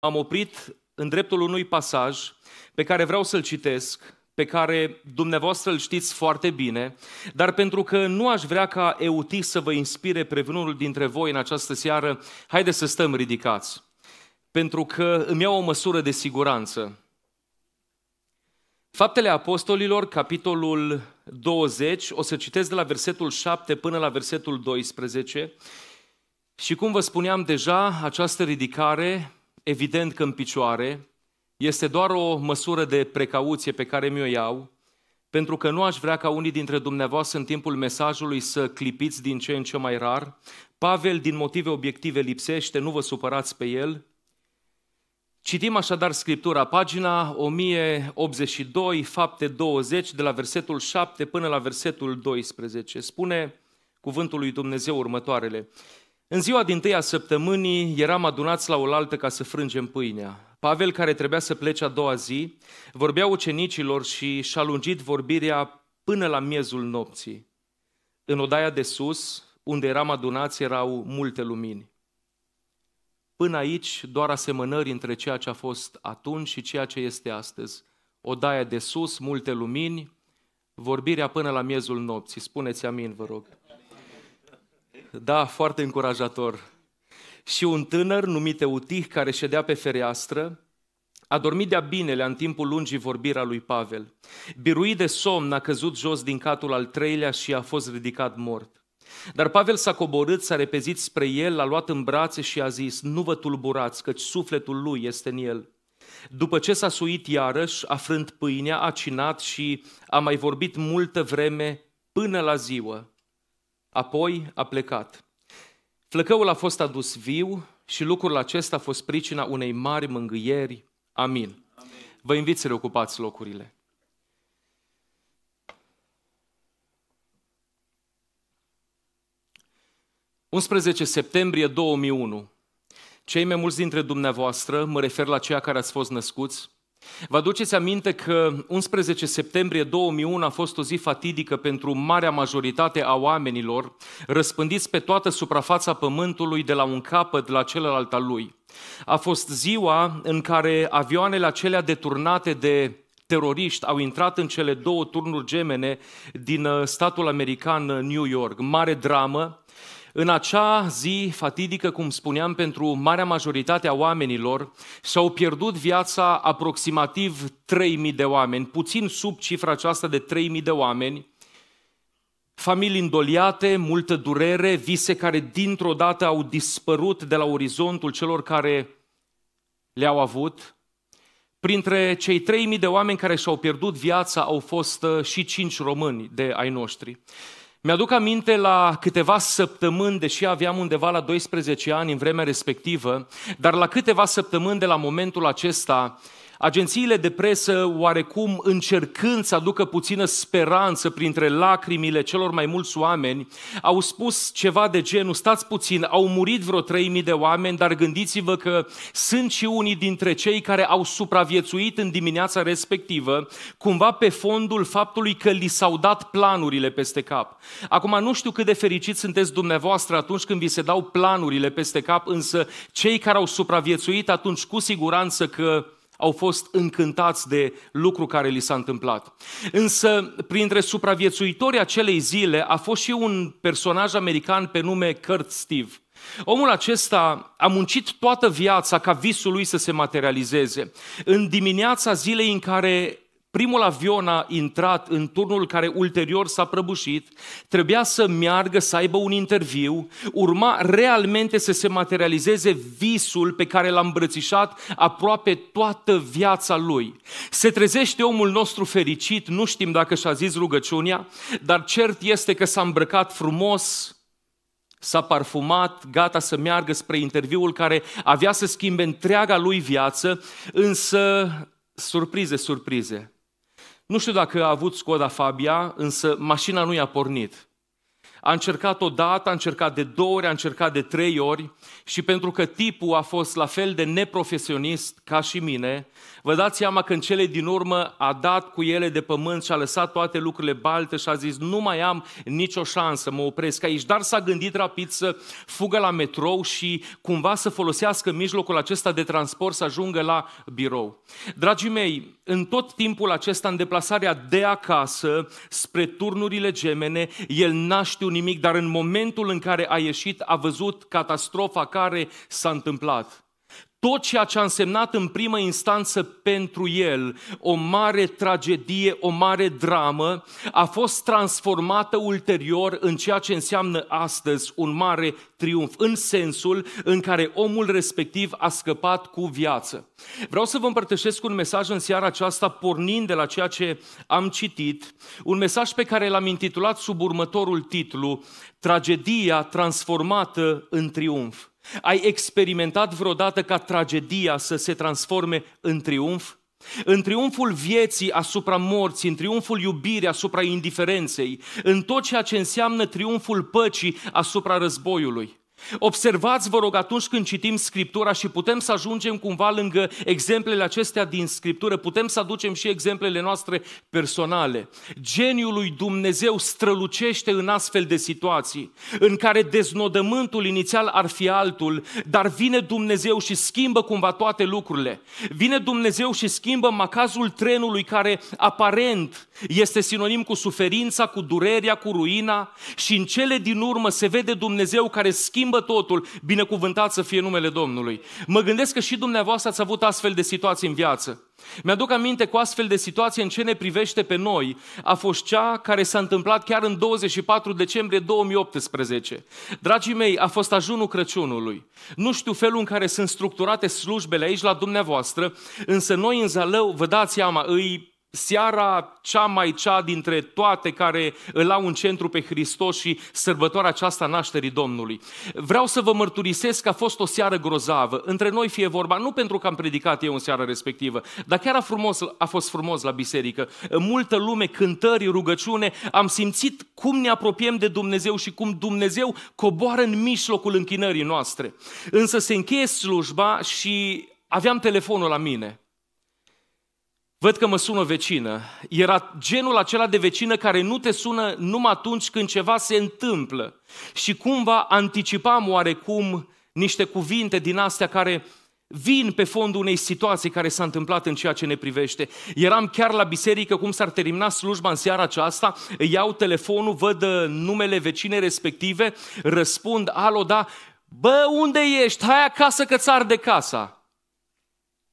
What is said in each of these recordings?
am oprit în dreptul unui pasaj pe care vreau să-l citesc, pe care dumneavoastră îl știți foarte bine, dar pentru că nu aș vrea ca EUTI să vă inspire pe vreunul dintre voi în această seară, haideți să stăm ridicați, pentru că îmi iau o măsură de siguranță. Faptele Apostolilor, capitolul 20, o să citesc de la versetul 7 până la versetul 12, și cum vă spuneam deja, această ridicare evident că în picioare, este doar o măsură de precauție pe care mi-o iau, pentru că nu aș vrea ca unii dintre dumneavoastră în timpul mesajului să clipiți din ce în ce mai rar. Pavel, din motive obiective, lipsește, nu vă supărați pe el. Citim așadar Scriptura, pagina 1082, fapte 20, de la versetul 7 până la versetul 12. Spune cuvântul lui Dumnezeu următoarele. În ziua din tâia săptămânii eram adunați la oaltă ca să frângem pâinea. Pavel, care trebuia să plece a doua zi, vorbea ucenicilor și și-a lungit vorbirea până la miezul nopții. În odaia de sus, unde eram adunați, erau multe lumini. Până aici, doar asemănări între ceea ce a fost atunci și ceea ce este astăzi. Odaia de sus, multe lumini, vorbirea până la miezul nopții. Spuneți amin, vă rog da, foarte încurajator. Și un tânăr numit Eutih, care ședea pe fereastră, a dormit de-a binelea în timpul lungii vorbirea lui Pavel. Biruit de somn, a căzut jos din catul al treilea și a fost ridicat mort. Dar Pavel s-a coborât, s-a repezit spre el, l-a luat în brațe și a zis, nu vă tulburați, căci sufletul lui este în el. După ce s-a suit iarăși, a frânt pâinea, a cinat și a mai vorbit multă vreme până la ziua. Apoi a plecat. Flăcăul a fost adus viu și lucrul acesta a fost pricina unei mari mângâieri. Amin. Amin. Vă invit să reocupați locurile. ...11 septembrie 2001. Cei mai mulți dintre dumneavoastră, mă refer la cei care ați fost născuți, Vă aduceți aminte că 11 septembrie 2001 a fost o zi fatidică pentru marea majoritate a oamenilor, răspândiți pe toată suprafața pământului de la un capăt la celălalt al lui. A fost ziua în care avioanele acelea deturnate de teroriști au intrat în cele două turnuri gemene din uh, statul american uh, New York. Mare dramă, în acea zi fatidică, cum spuneam, pentru marea majoritate a oamenilor, s-au pierdut viața aproximativ 3.000 de oameni, puțin sub cifra aceasta de 3.000 de oameni, familii îndoliate, multă durere, vise care dintr-o dată au dispărut de la orizontul celor care le-au avut. Printre cei 3.000 de oameni care și-au pierdut viața au fost uh, și cinci români de ai noștri. Mi-aduc aminte la câteva săptămâni, deși aveam undeva la 12 ani în vremea respectivă, dar la câteva săptămâni de la momentul acesta, Agențiile de presă, oarecum încercând să aducă puțină speranță printre lacrimile celor mai mulți oameni, au spus ceva de genul, stați puțin, au murit vreo 3.000 de oameni, dar gândiți-vă că sunt și unii dintre cei care au supraviețuit în dimineața respectivă, cumva pe fondul faptului că li s-au dat planurile peste cap. Acum nu știu cât de fericiți sunteți dumneavoastră atunci când vi se dau planurile peste cap, însă cei care au supraviețuit atunci cu siguranță că au fost încântați de lucru care li s-a întâmplat. Însă, printre supraviețuitorii acelei zile a fost și un personaj american pe nume Kurt Steve. Omul acesta a muncit toată viața ca visul lui să se materializeze. În dimineața zilei în care Primul avion a intrat în turnul care ulterior s-a prăbușit, trebuia să meargă, să aibă un interviu, urma realmente să se materializeze visul pe care l-a îmbrățișat aproape toată viața lui. Se trezește omul nostru fericit, nu știm dacă și-a zis rugăciunea, dar cert este că s-a îmbrăcat frumos, s-a parfumat, gata să meargă spre interviul care avea să schimbe întreaga lui viață, însă, surprize, surprize, nu știu dacă a avut Skoda Fabia, însă mașina nu i-a pornit. A încercat o dată, a încercat de două ori, a încercat de trei ori și pentru că tipul a fost la fel de neprofesionist ca și mine, vă dați seama că în cele din urmă a dat cu ele de pământ și a lăsat toate lucrurile balte și a zis nu mai am nicio șansă, mă opresc aici. Dar s-a gândit rapid să fugă la metrou și cumva să folosească mijlocul acesta de transport să ajungă la birou. Dragii mei, în tot timpul acesta, în deplasarea de acasă spre turnurile gemene, el n-a știut nimic, dar în momentul în care a ieșit, a văzut catastrofa care s-a întâmplat. Tot ceea ce a însemnat în primă instanță pentru el, o mare tragedie, o mare dramă, a fost transformată ulterior în ceea ce înseamnă astăzi un mare triumf, în sensul în care omul respectiv a scăpat cu viață. Vreau să vă împărtășesc un mesaj în seara aceasta, pornind de la ceea ce am citit, un mesaj pe care l-am intitulat sub următorul titlu, Tragedia transformată în triumf. Ai experimentat vreodată ca tragedia să se transforme în triumf? În triumful vieții asupra morții, în triumful iubirii asupra indiferenței, în tot ceea ce înseamnă triumful păcii asupra războiului. Observați, vă rog, atunci când citim Scriptura și putem să ajungem cumva lângă exemplele acestea din Scriptură, putem să aducem și exemplele noastre personale. Geniul lui Dumnezeu strălucește în astfel de situații, în care deznodământul inițial ar fi altul, dar vine Dumnezeu și schimbă cumva toate lucrurile. Vine Dumnezeu și schimbă macazul trenului care aparent este sinonim cu suferința, cu durerea, cu ruina și în cele din urmă se vede Dumnezeu care schimbă schimbă totul, binecuvântat să fie numele Domnului. Mă gândesc că și dumneavoastră ați avut astfel de situații în viață. Mi-aduc aminte cu astfel de situație în ce ne privește pe noi a fost cea care s-a întâmplat chiar în 24 decembrie 2018. Dragii mei, a fost ajunul Crăciunului. Nu știu felul în care sunt structurate slujbele aici la dumneavoastră, însă noi în Zalău, vă dați seama, îi seara cea mai cea dintre toate care îl au în centru pe Hristos și sărbătoarea aceasta nașterii Domnului. Vreau să vă mărturisesc că a fost o seară grozavă. Între noi fie vorba, nu pentru că am predicat eu în seara respectivă, dar chiar a, frumos, a fost frumos la biserică. În multă lume, cântări, rugăciune, am simțit cum ne apropiem de Dumnezeu și cum Dumnezeu coboară în mijlocul închinării noastre. Însă se încheie slujba și aveam telefonul la mine. Văd că mă sună vecină. Era genul acela de vecină care nu te sună numai atunci când ceva se întâmplă. Și cumva anticipam oarecum niște cuvinte din astea care vin pe fondul unei situații care s-a întâmplat în ceea ce ne privește. Eram chiar la biserică, cum s-ar termina slujba în seara aceasta, iau telefonul, văd uh, numele vecine respective, răspund, alo, da, bă, unde ești? Hai acasă că ți de casa.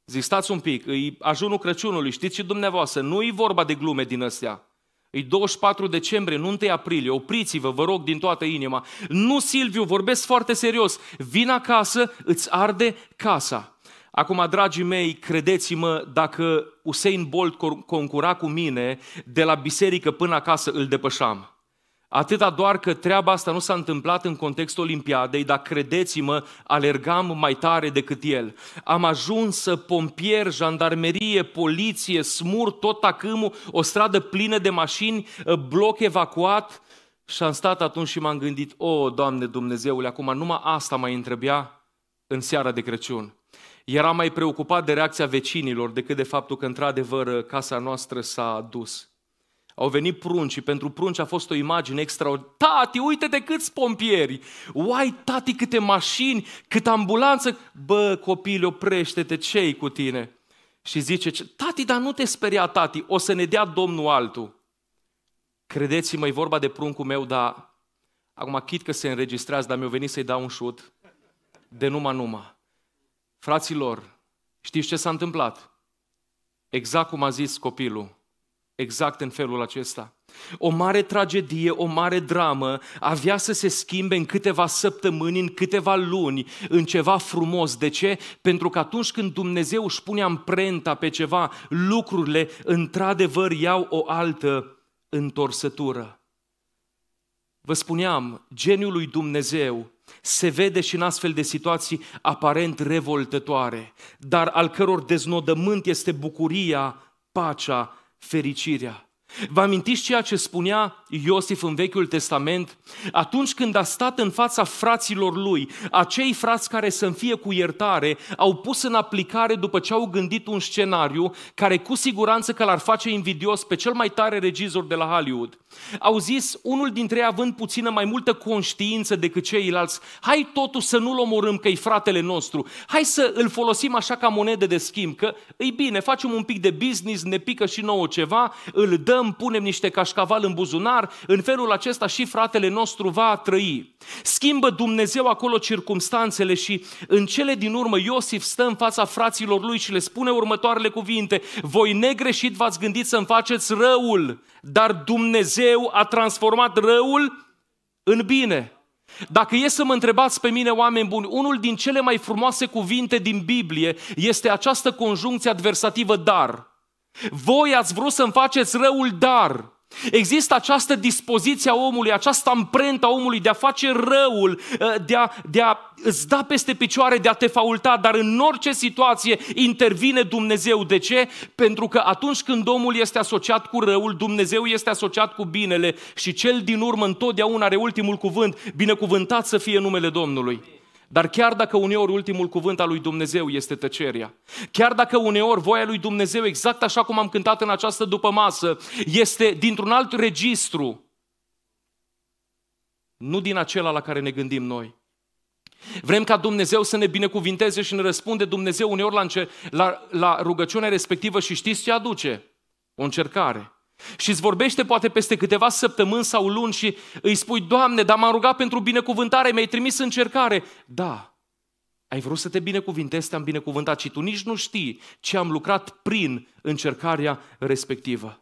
Zic, stați un pic, îi ajunul Crăciunului, știți și dumneavoastră, nu e vorba de glume din astea. E 24 decembrie, nu 1 aprilie, opriți-vă, vă rog din toată inima. Nu, Silviu, vorbesc foarte serios. Vin acasă, îți arde casa. Acum, dragii mei, credeți-mă, dacă Usain Bolt concura cu mine, de la biserică până acasă îl depășam. Atâta doar că treaba asta nu s-a întâmplat în contextul Olimpiadei, dar credeți-mă, alergam mai tare decât el. Am ajuns să pompier, jandarmerie, poliție, smur, tot tacâmul, o stradă plină de mașini, ă, bloc evacuat și am stat atunci și m-am gândit, o, oh, Doamne Dumnezeule, acum numai asta mai întrebea în seara de Crăciun. Era mai preocupat de reacția vecinilor decât de faptul că, într-adevăr, ă, casa noastră s-a dus. Au venit prunci pentru prunci a fost o imagine extraordinară. Tati, uite de câți pompieri! Uai, tati, câte mașini, cât ambulanță! Bă, copil, oprește-te, ce cu tine? Și zice, tati, dar nu te speria, tati, o să ne dea Domnul altul. Credeți-mă, e vorba de pruncul meu, dar acum chit că se înregistrează, dar mi-a venit să-i dau un șut de numa numa. Fraților, știți ce s-a întâmplat? Exact cum a zis copilul, exact în felul acesta. O mare tragedie, o mare dramă avea să se schimbe în câteva săptămâni, în câteva luni, în ceva frumos. De ce? Pentru că atunci când Dumnezeu își pune amprenta pe ceva, lucrurile într-adevăr iau o altă întorsătură. Vă spuneam, geniul lui Dumnezeu se vede și în astfel de situații aparent revoltătoare, dar al căror deznodământ este bucuria, pacea fericirea Vă amintiți ceea ce spunea Iosif în Vechiul Testament? Atunci când a stat în fața fraților lui, acei frați care să fie cu iertare au pus în aplicare după ce au gândit un scenariu care cu siguranță că l-ar face invidios pe cel mai tare regizor de la Hollywood. Au zis, unul dintre ei având puțină mai multă conștiință decât ceilalți, hai totuși să nu-l omorâm că i fratele nostru, hai să îl folosim așa ca monedă de schimb, că îi bine, facem un pic de business, ne pică și nouă ceva, îl dăm dăm, punem niște cașcaval în buzunar, în felul acesta și fratele nostru va trăi. Schimbă Dumnezeu acolo circumstanțele și în cele din urmă Iosif stă în fața fraților lui și le spune următoarele cuvinte. Voi negreșit v-ați gândit să-mi faceți răul, dar Dumnezeu a transformat răul în bine. Dacă e să mă întrebați pe mine, oameni buni, unul din cele mai frumoase cuvinte din Biblie este această conjuncție adversativă dar. Voi ați vrut să-mi faceți răul dar. Există această dispoziție a omului, această amprentă a omului de a face răul, eh, de a, de a îți da peste picioare, de a te faulta, dar în orice situație intervine Dumnezeu. De ce? Pentru că atunci când omul este asociat cu răul, Dumnezeu este asociat cu binele și cel din urmă întotdeauna are ultimul cuvânt, binecuvântat să fie numele Domnului. Dar chiar dacă uneori ultimul cuvânt al lui Dumnezeu este tăcerea, chiar dacă uneori voia lui Dumnezeu, exact așa cum am cântat în această după masă, este dintr-un alt registru, nu din acela la care ne gândim noi. Vrem ca Dumnezeu să ne binecuvinteze și ne răspunde Dumnezeu uneori la, înce- la, la rugăciunea respectivă și știți ce aduce? O încercare și îți vorbește poate peste câteva săptămâni sau luni și îi spui, Doamne, dar m-am rugat pentru binecuvântare, mi-ai trimis încercare. Da, ai vrut să te binecuvintezi, te-am binecuvântat și tu nici nu știi ce am lucrat prin încercarea respectivă.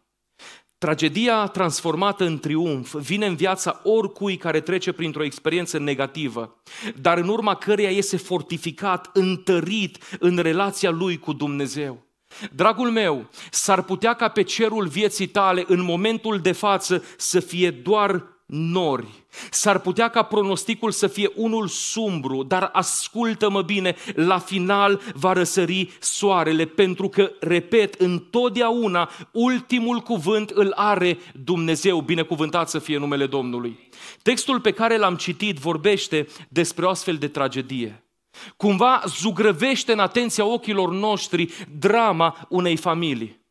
Tragedia transformată în triumf vine în viața oricui care trece printr-o experiență negativă, dar în urma căreia iese fortificat, întărit în relația lui cu Dumnezeu. Dragul meu, s-ar putea ca pe cerul vieții tale în momentul de față să fie doar nori. S-ar putea ca pronosticul să fie unul sumbru, dar ascultă-mă bine, la final va răsări soarele, pentru că, repet, întotdeauna ultimul cuvânt îl are Dumnezeu, binecuvântat să fie numele Domnului. Textul pe care l-am citit vorbește despre o astfel de tragedie. Cumva zugrăvește în atenția ochilor noștri drama unei familii.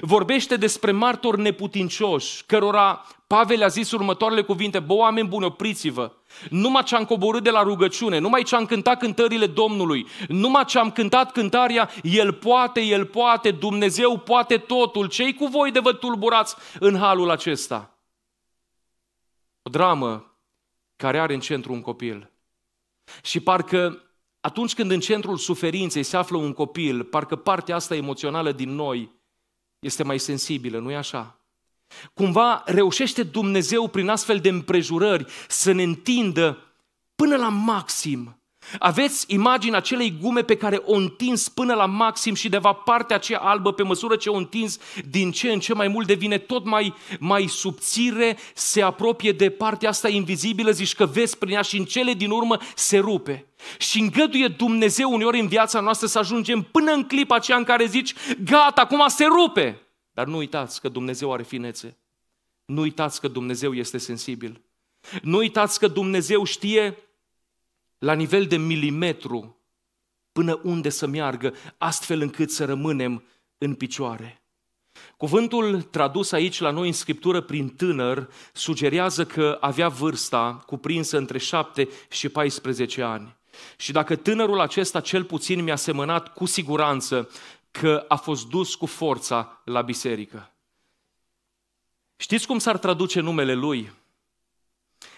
Vorbește despre martori neputincioși, cărora Pavel a zis următoarele cuvinte, bă, oameni buni, opriți-vă, numai ce am coborât de la rugăciune, numai ce am cântat cântările Domnului, numai ce am cântat cântarea, El poate, El poate, Dumnezeu poate totul, cei cu voi de vă tulburați în halul acesta? O dramă care are în centru un copil. Și parcă atunci când în centrul suferinței se află un copil, parcă partea asta emoțională din noi este mai sensibilă, nu-i așa? Cumva reușește Dumnezeu prin astfel de împrejurări să ne întindă până la maxim aveți imaginea acelei gume pe care o întins până la maxim și de va partea aceea albă, pe măsură ce o întins din ce în ce mai mult, devine tot mai, mai subțire, se apropie de partea asta invizibilă, zici că vezi prin ea și în cele din urmă se rupe. Și îngăduie Dumnezeu uneori în viața noastră să ajungem până în clipa aceea în care zici, gata, acum se rupe. Dar nu uitați că Dumnezeu are finețe. Nu uitați că Dumnezeu este sensibil. Nu uitați că Dumnezeu știe la nivel de milimetru până unde să meargă, astfel încât să rămânem în picioare. Cuvântul tradus aici la noi în scriptură prin tânăr sugerează că avea vârsta cuprinsă între 7 și 14 ani. Și dacă tânărul acesta cel puțin mi-a semănat cu siguranță că a fost dus cu forța la biserică. Știți cum s-ar traduce numele lui?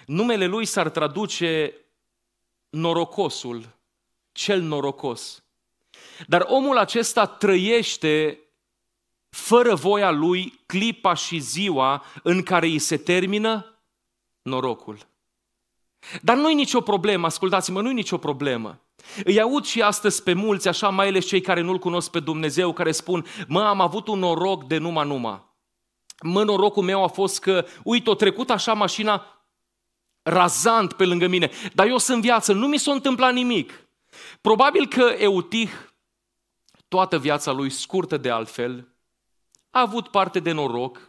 Numele lui s-ar traduce norocosul, cel norocos. Dar omul acesta trăiește fără voia lui clipa și ziua în care îi se termină norocul. Dar nu-i nicio problemă, ascultați-mă, nu-i nicio problemă. Îi aud și astăzi pe mulți, așa mai ales cei care nu-L cunosc pe Dumnezeu, care spun, mă, am avut un noroc de numa numa. Mă, norocul meu a fost că, uite, o trecut așa mașina, razant pe lângă mine, dar eu sunt viață, nu mi s-a întâmplat nimic. Probabil că Eutih, toată viața lui scurtă de altfel, a avut parte de noroc,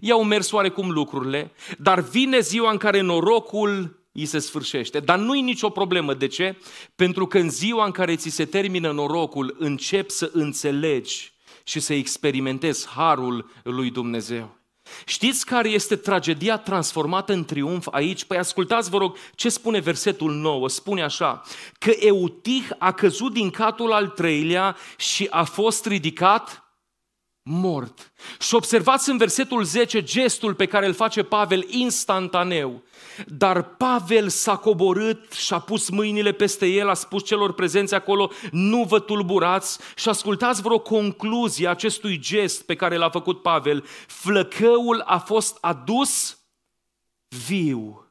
i-au mers oarecum lucrurile, dar vine ziua în care norocul îi se sfârșește. Dar nu-i nicio problemă. De ce? Pentru că în ziua în care ți se termină norocul, începi să înțelegi și să experimentezi harul lui Dumnezeu. Știți care este tragedia transformată în triumf aici? Păi ascultați, vă rog, ce spune versetul 9. Spune așa, că Eutih a căzut din catul al treilea și a fost ridicat mort. Și observați în versetul 10 gestul pe care îl face Pavel instantaneu. Dar Pavel s-a coborât și a pus mâinile peste el, a spus celor prezenți acolo, nu vă tulburați și ascultați vreo concluzie acestui gest pe care l-a făcut Pavel. Flăcăul a fost adus viu.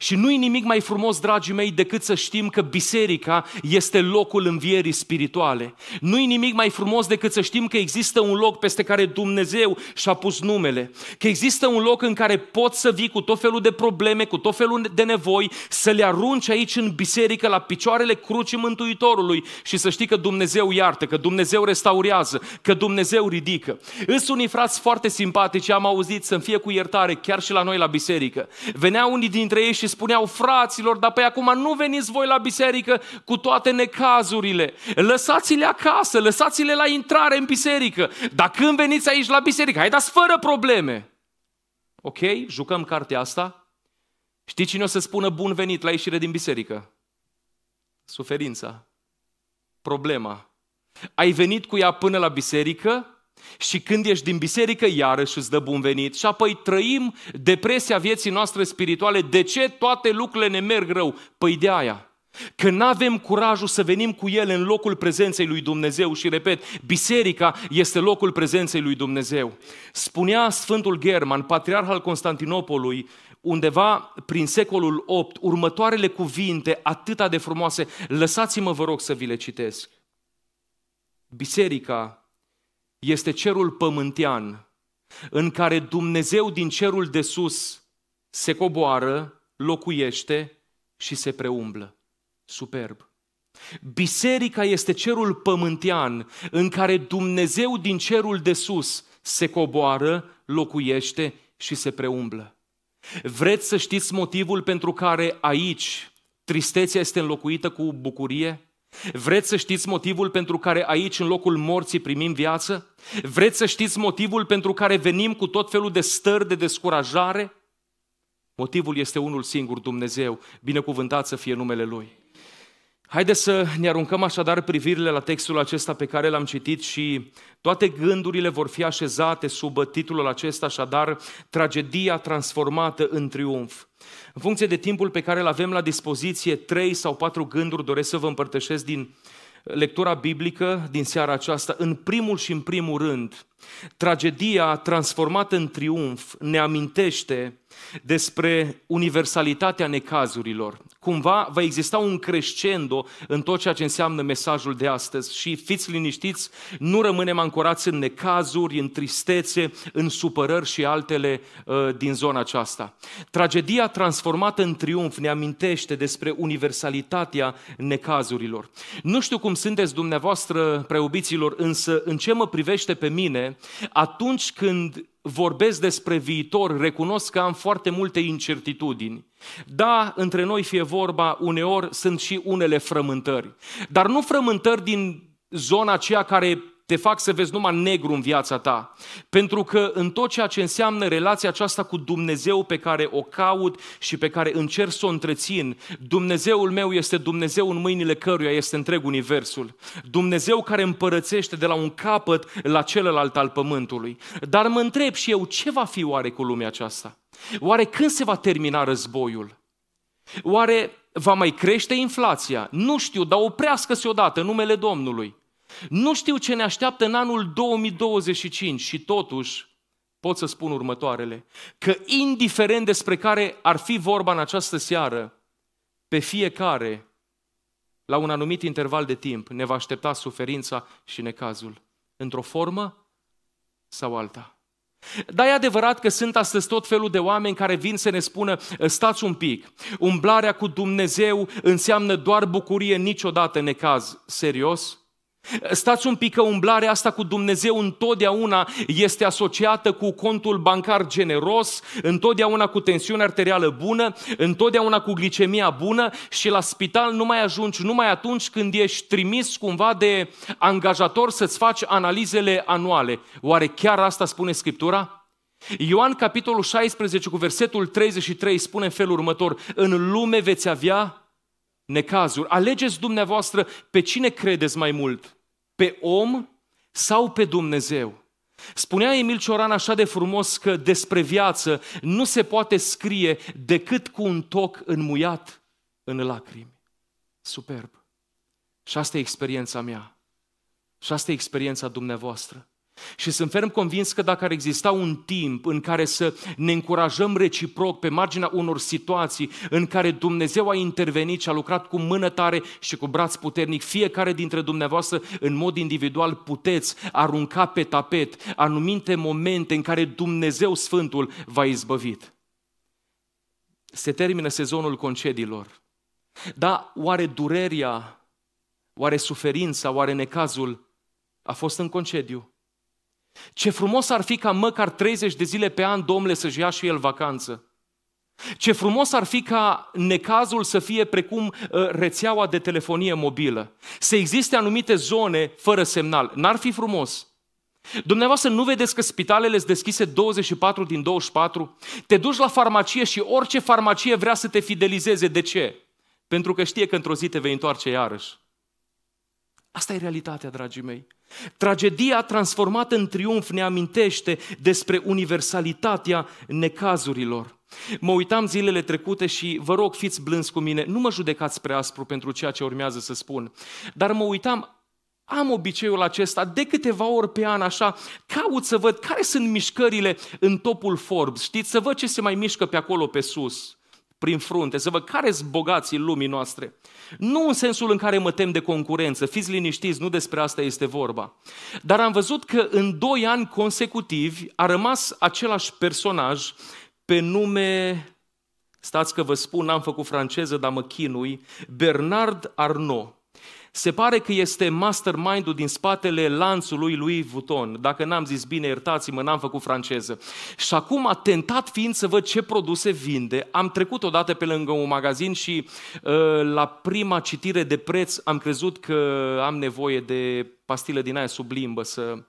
Și nu-i nimic mai frumos, dragii mei, decât să știm că biserica este locul învierii spirituale. Nu-i nimic mai frumos decât să știm că există un loc peste care Dumnezeu și-a pus numele. Că există un loc în care poți să vii cu tot felul de probleme, cu tot felul de nevoi, să le arunci aici în biserică, la picioarele crucii Mântuitorului și să știi că Dumnezeu iartă, că Dumnezeu restaurează, că Dumnezeu ridică. Îs unii frați foarte simpatici, am auzit să-mi fie cu iertare, chiar și la noi la biserică. Venea unii dintre ei și spuneau fraților, dar pe păi acum nu veniți voi la biserică cu toate necazurile. Lăsați-le acasă, lăsați-le la intrare în biserică. Dar când veniți aici la biserică, hai dați fără probleme. Ok, jucăm cartea asta. Știi cine o să spună bun venit la ieșire din biserică? Suferința. Problema. Ai venit cu ea până la biserică, și când ești din biserică, iarăși îți dă bun venit. Și apoi trăim depresia vieții noastre spirituale. De ce toate lucrurile ne merg rău? Păi de aia. Că nu avem curajul să venim cu el în locul prezenței lui Dumnezeu și, repet, biserica este locul prezenței lui Dumnezeu. Spunea Sfântul German, patriarh al Constantinopolului, undeva prin secolul 8, următoarele cuvinte atâta de frumoase, lăsați-mă vă rog să vi le citesc. Biserica este cerul pământian, în care Dumnezeu din cerul de sus se coboară, locuiește și se preumblă. Superb! Biserica este cerul pământian în care Dumnezeu din cerul de sus se coboară, locuiește și se preumblă. Vreți să știți motivul pentru care aici tristețea este înlocuită cu bucurie? Vreți să știți motivul pentru care aici, în locul morții, primim viață? Vreți să știți motivul pentru care venim cu tot felul de stări de descurajare? Motivul este unul singur, Dumnezeu, binecuvântat să fie numele Lui. Haideți să ne aruncăm așadar privirile la textul acesta pe care l-am citit și toate gândurile vor fi așezate sub titlul acesta, așadar, Tragedia transformată în triumf. În funcție de timpul pe care îl avem la dispoziție, trei sau patru gânduri doresc să vă împărtășesc din lectura biblică din seara aceasta. În primul și în primul rând, tragedia transformată în triumf ne amintește despre universalitatea necazurilor. Cumva va exista un crescendo în tot ceea ce înseamnă mesajul de astăzi și fiți liniștiți, nu rămânem ancorați în necazuri, în tristețe, în supărări și altele uh, din zona aceasta. Tragedia transformată în triumf ne amintește despre universalitatea necazurilor. Nu știu cum sunteți dumneavoastră, preubiților, însă în ce mă privește pe mine, atunci când vorbesc despre viitor, recunosc că am foarte multe incertitudini. Da, între noi fie vorba, uneori sunt și unele frământări, dar nu frământări din zona aceea care te fac să vezi numai negru în viața ta. Pentru că în tot ceea ce înseamnă relația aceasta cu Dumnezeu pe care o caut și pe care încerc să o întrețin, Dumnezeul meu este Dumnezeu în mâinile căruia este întreg universul. Dumnezeu care împărățește de la un capăt la celălalt al pământului. Dar mă întreb și eu, ce va fi oare cu lumea aceasta? Oare când se va termina războiul? Oare va mai crește inflația? Nu știu, dar oprească-se odată numele Domnului. Nu știu ce ne așteaptă în anul 2025 și totuși pot să spun următoarele, că indiferent despre care ar fi vorba în această seară, pe fiecare, la un anumit interval de timp, ne va aștepta suferința și necazul, într-o formă sau alta. Dar e adevărat că sunt astăzi tot felul de oameni care vin să ne spună, stați un pic, umblarea cu Dumnezeu înseamnă doar bucurie, niciodată necaz. Serios? Stați un pic că umblarea asta cu Dumnezeu întotdeauna este asociată cu contul bancar generos, întotdeauna cu tensiune arterială bună, întotdeauna cu glicemia bună și la spital nu mai ajungi numai atunci când ești trimis cumva de angajator să-ți faci analizele anuale. Oare chiar asta spune Scriptura? Ioan capitolul 16 cu versetul 33 spune în felul următor, în lume veți avea necazuri. Alegeți dumneavoastră pe cine credeți mai mult – pe om sau pe Dumnezeu. Spunea Emil Cioran așa de frumos că despre viață nu se poate scrie decât cu un toc înmuiat în lacrimi. Superb! Și asta e experiența mea. Și asta e experiența dumneavoastră. Și sunt ferm convins că dacă ar exista un timp în care să ne încurajăm reciproc pe marginea unor situații în care Dumnezeu a intervenit și a lucrat cu mână tare și cu braț puternic, fiecare dintre dumneavoastră în mod individual puteți arunca pe tapet anumite momente în care Dumnezeu Sfântul va izbăvit. Se termină sezonul concediilor. Da, oare durerea, oare suferința, oare necazul a fost în concediu? Ce frumos ar fi ca măcar 30 de zile pe an Domnule să-și ia și el vacanță. Ce frumos ar fi ca necazul să fie precum uh, rețeaua de telefonie mobilă. Să existe anumite zone fără semnal. N-ar fi frumos. Dumneavoastră nu vedeți că spitalele sunt deschise 24 din 24? Te duci la farmacie și orice farmacie vrea să te fidelizeze. De ce? Pentru că știe că într-o zi te vei întoarce iarăși. Asta e realitatea, dragii mei. Tragedia transformată în triumf ne amintește despre universalitatea necazurilor. Mă uitam zilele trecute și vă rog, fiți blânzi cu mine, nu mă judecați prea aspru pentru ceea ce urmează să spun, dar mă uitam, am obiceiul acesta, de câteva ori pe an așa, caut să văd care sunt mișcările în topul Forbes, știți, să văd ce se mai mișcă pe acolo pe sus prin frunte, să văd care sunt bogații lumii noastre. Nu în sensul în care mă tem de concurență, fiți liniștiți, nu despre asta este vorba. Dar am văzut că în doi ani consecutivi a rămas același personaj pe nume, stați că vă spun, n-am făcut franceză, dar mă chinui, Bernard Arnault. Se pare că este mastermind-ul din spatele lanțului lui Vuitton. Dacă n-am zis bine, iertați-mă, n-am făcut franceză. Și acum, atentat fiind să văd ce produse vinde, am trecut odată pe lângă un magazin și ă, la prima citire de preț am crezut că am nevoie de pastile din aia sublimbă să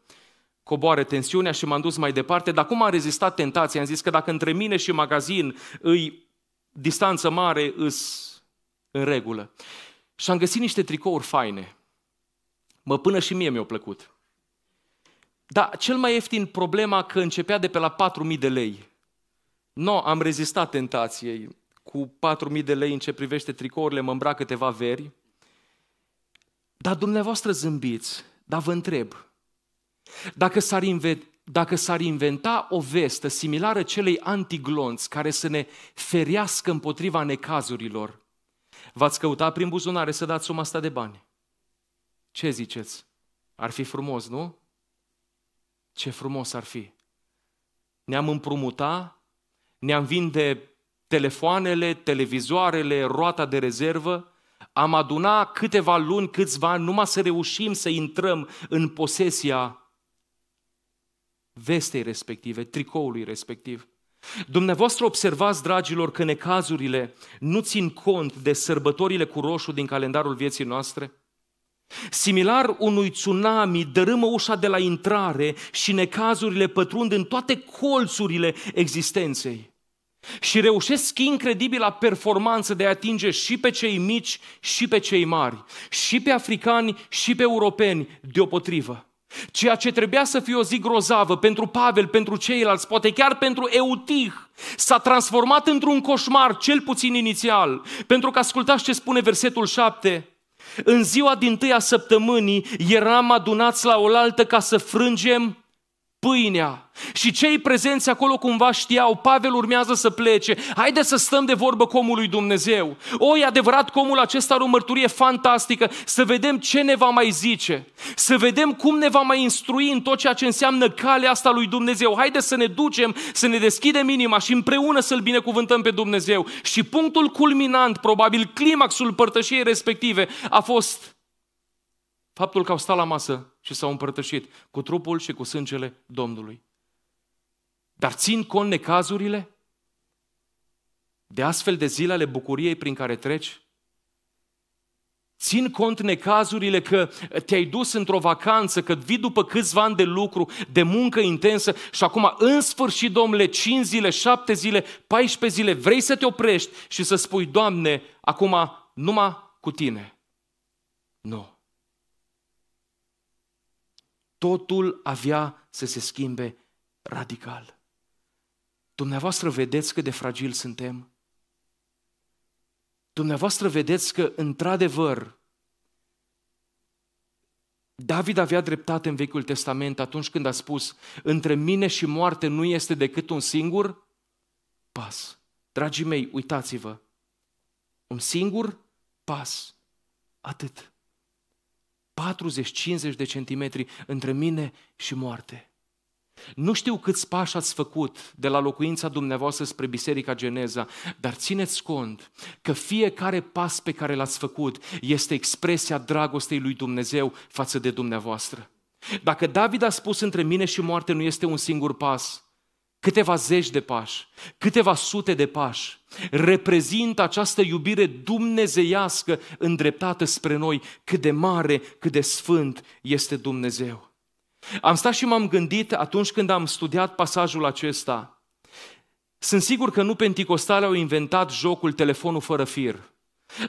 coboare tensiunea și m-am dus mai departe, dar cum am rezistat tentația? Am zis că dacă între mine și magazin îi distanță mare, îs în regulă. Și am găsit niște tricouri faine. Mă, până și mie mi-au plăcut. Dar cel mai ieftin problema că începea de pe la 4.000 de lei. No, am rezistat tentației. Cu 4.000 de lei în ce privește tricourile mă îmbrac câteva veri. Dar dumneavoastră zâmbiți, dar vă întreb. Dacă s-ar, inve- dacă s-ar inventa o vestă similară celei antiglonți care să ne ferească împotriva necazurilor, V-ați căuta prin buzunare să dați suma asta de bani. Ce ziceți? Ar fi frumos, nu? Ce frumos ar fi. Ne-am împrumuta, ne-am vinde telefoanele, televizoarele, roata de rezervă, am aduna câteva luni, câțiva ani, numai să reușim să intrăm în posesia vestei respective, tricoului respectiv. Dumneavoastră observați, dragilor, că necazurile nu țin cont de sărbătorile cu roșu din calendarul vieții noastre? Similar unui tsunami dărâmă ușa de la intrare și necazurile pătrund în toate colțurile existenței. Și reușesc incredibila performanță de a atinge și pe cei mici și pe cei mari, și pe africani și pe europeni deopotrivă. Ceea ce trebuia să fie o zi grozavă pentru Pavel, pentru ceilalți, poate chiar pentru Eutih, s-a transformat într-un coșmar, cel puțin inițial. Pentru că ascultați ce spune versetul 7. În ziua din tâia săptămânii eram adunați la oaltă ca să frângem pâinea. Și cei prezenți acolo cumva știau, Pavel urmează să plece, haide să stăm de vorbă cu omul lui Dumnezeu. O, e adevărat că omul acesta are o mărturie fantastică, să vedem ce ne va mai zice, să vedem cum ne va mai instrui în tot ceea ce înseamnă calea asta lui Dumnezeu. Haide să ne ducem, să ne deschidem inima și împreună să-L binecuvântăm pe Dumnezeu. Și punctul culminant, probabil climaxul părtășiei respective, a fost Faptul că au stat la masă și s-au împărtășit cu trupul și cu sângele Domnului. Dar țin cont necazurile de astfel de zile ale bucuriei prin care treci? Țin cont necazurile că te-ai dus într-o vacanță, că vii după câțiva ani de lucru, de muncă intensă și acum, în sfârșit, domnule, 5 zile, 7 zile, 14 zile, vrei să te oprești și să spui, Doamne, acum numai cu Tine. Nu totul avea să se schimbe radical. Dumneavoastră vedeți cât de fragil suntem? Dumneavoastră vedeți că, într-adevăr, David avea dreptate în Vechiul Testament atunci când a spus între mine și moarte nu este decât un singur pas. Dragii mei, uitați-vă, un singur pas, atât. 40-50 de centimetri între mine și moarte. Nu știu câți pași ați făcut de la locuința dumneavoastră spre Biserica Geneza, dar țineți cont că fiecare pas pe care l-ați făcut este expresia dragostei lui Dumnezeu față de dumneavoastră. Dacă David a spus între mine și moarte nu este un singur pas, câteva zeci de pași, câteva sute de pași, reprezintă această iubire dumnezeiască îndreptată spre noi, cât de mare, cât de sfânt este Dumnezeu. Am stat și m-am gândit atunci când am studiat pasajul acesta. Sunt sigur că nu penticostale au inventat jocul telefonul fără fir.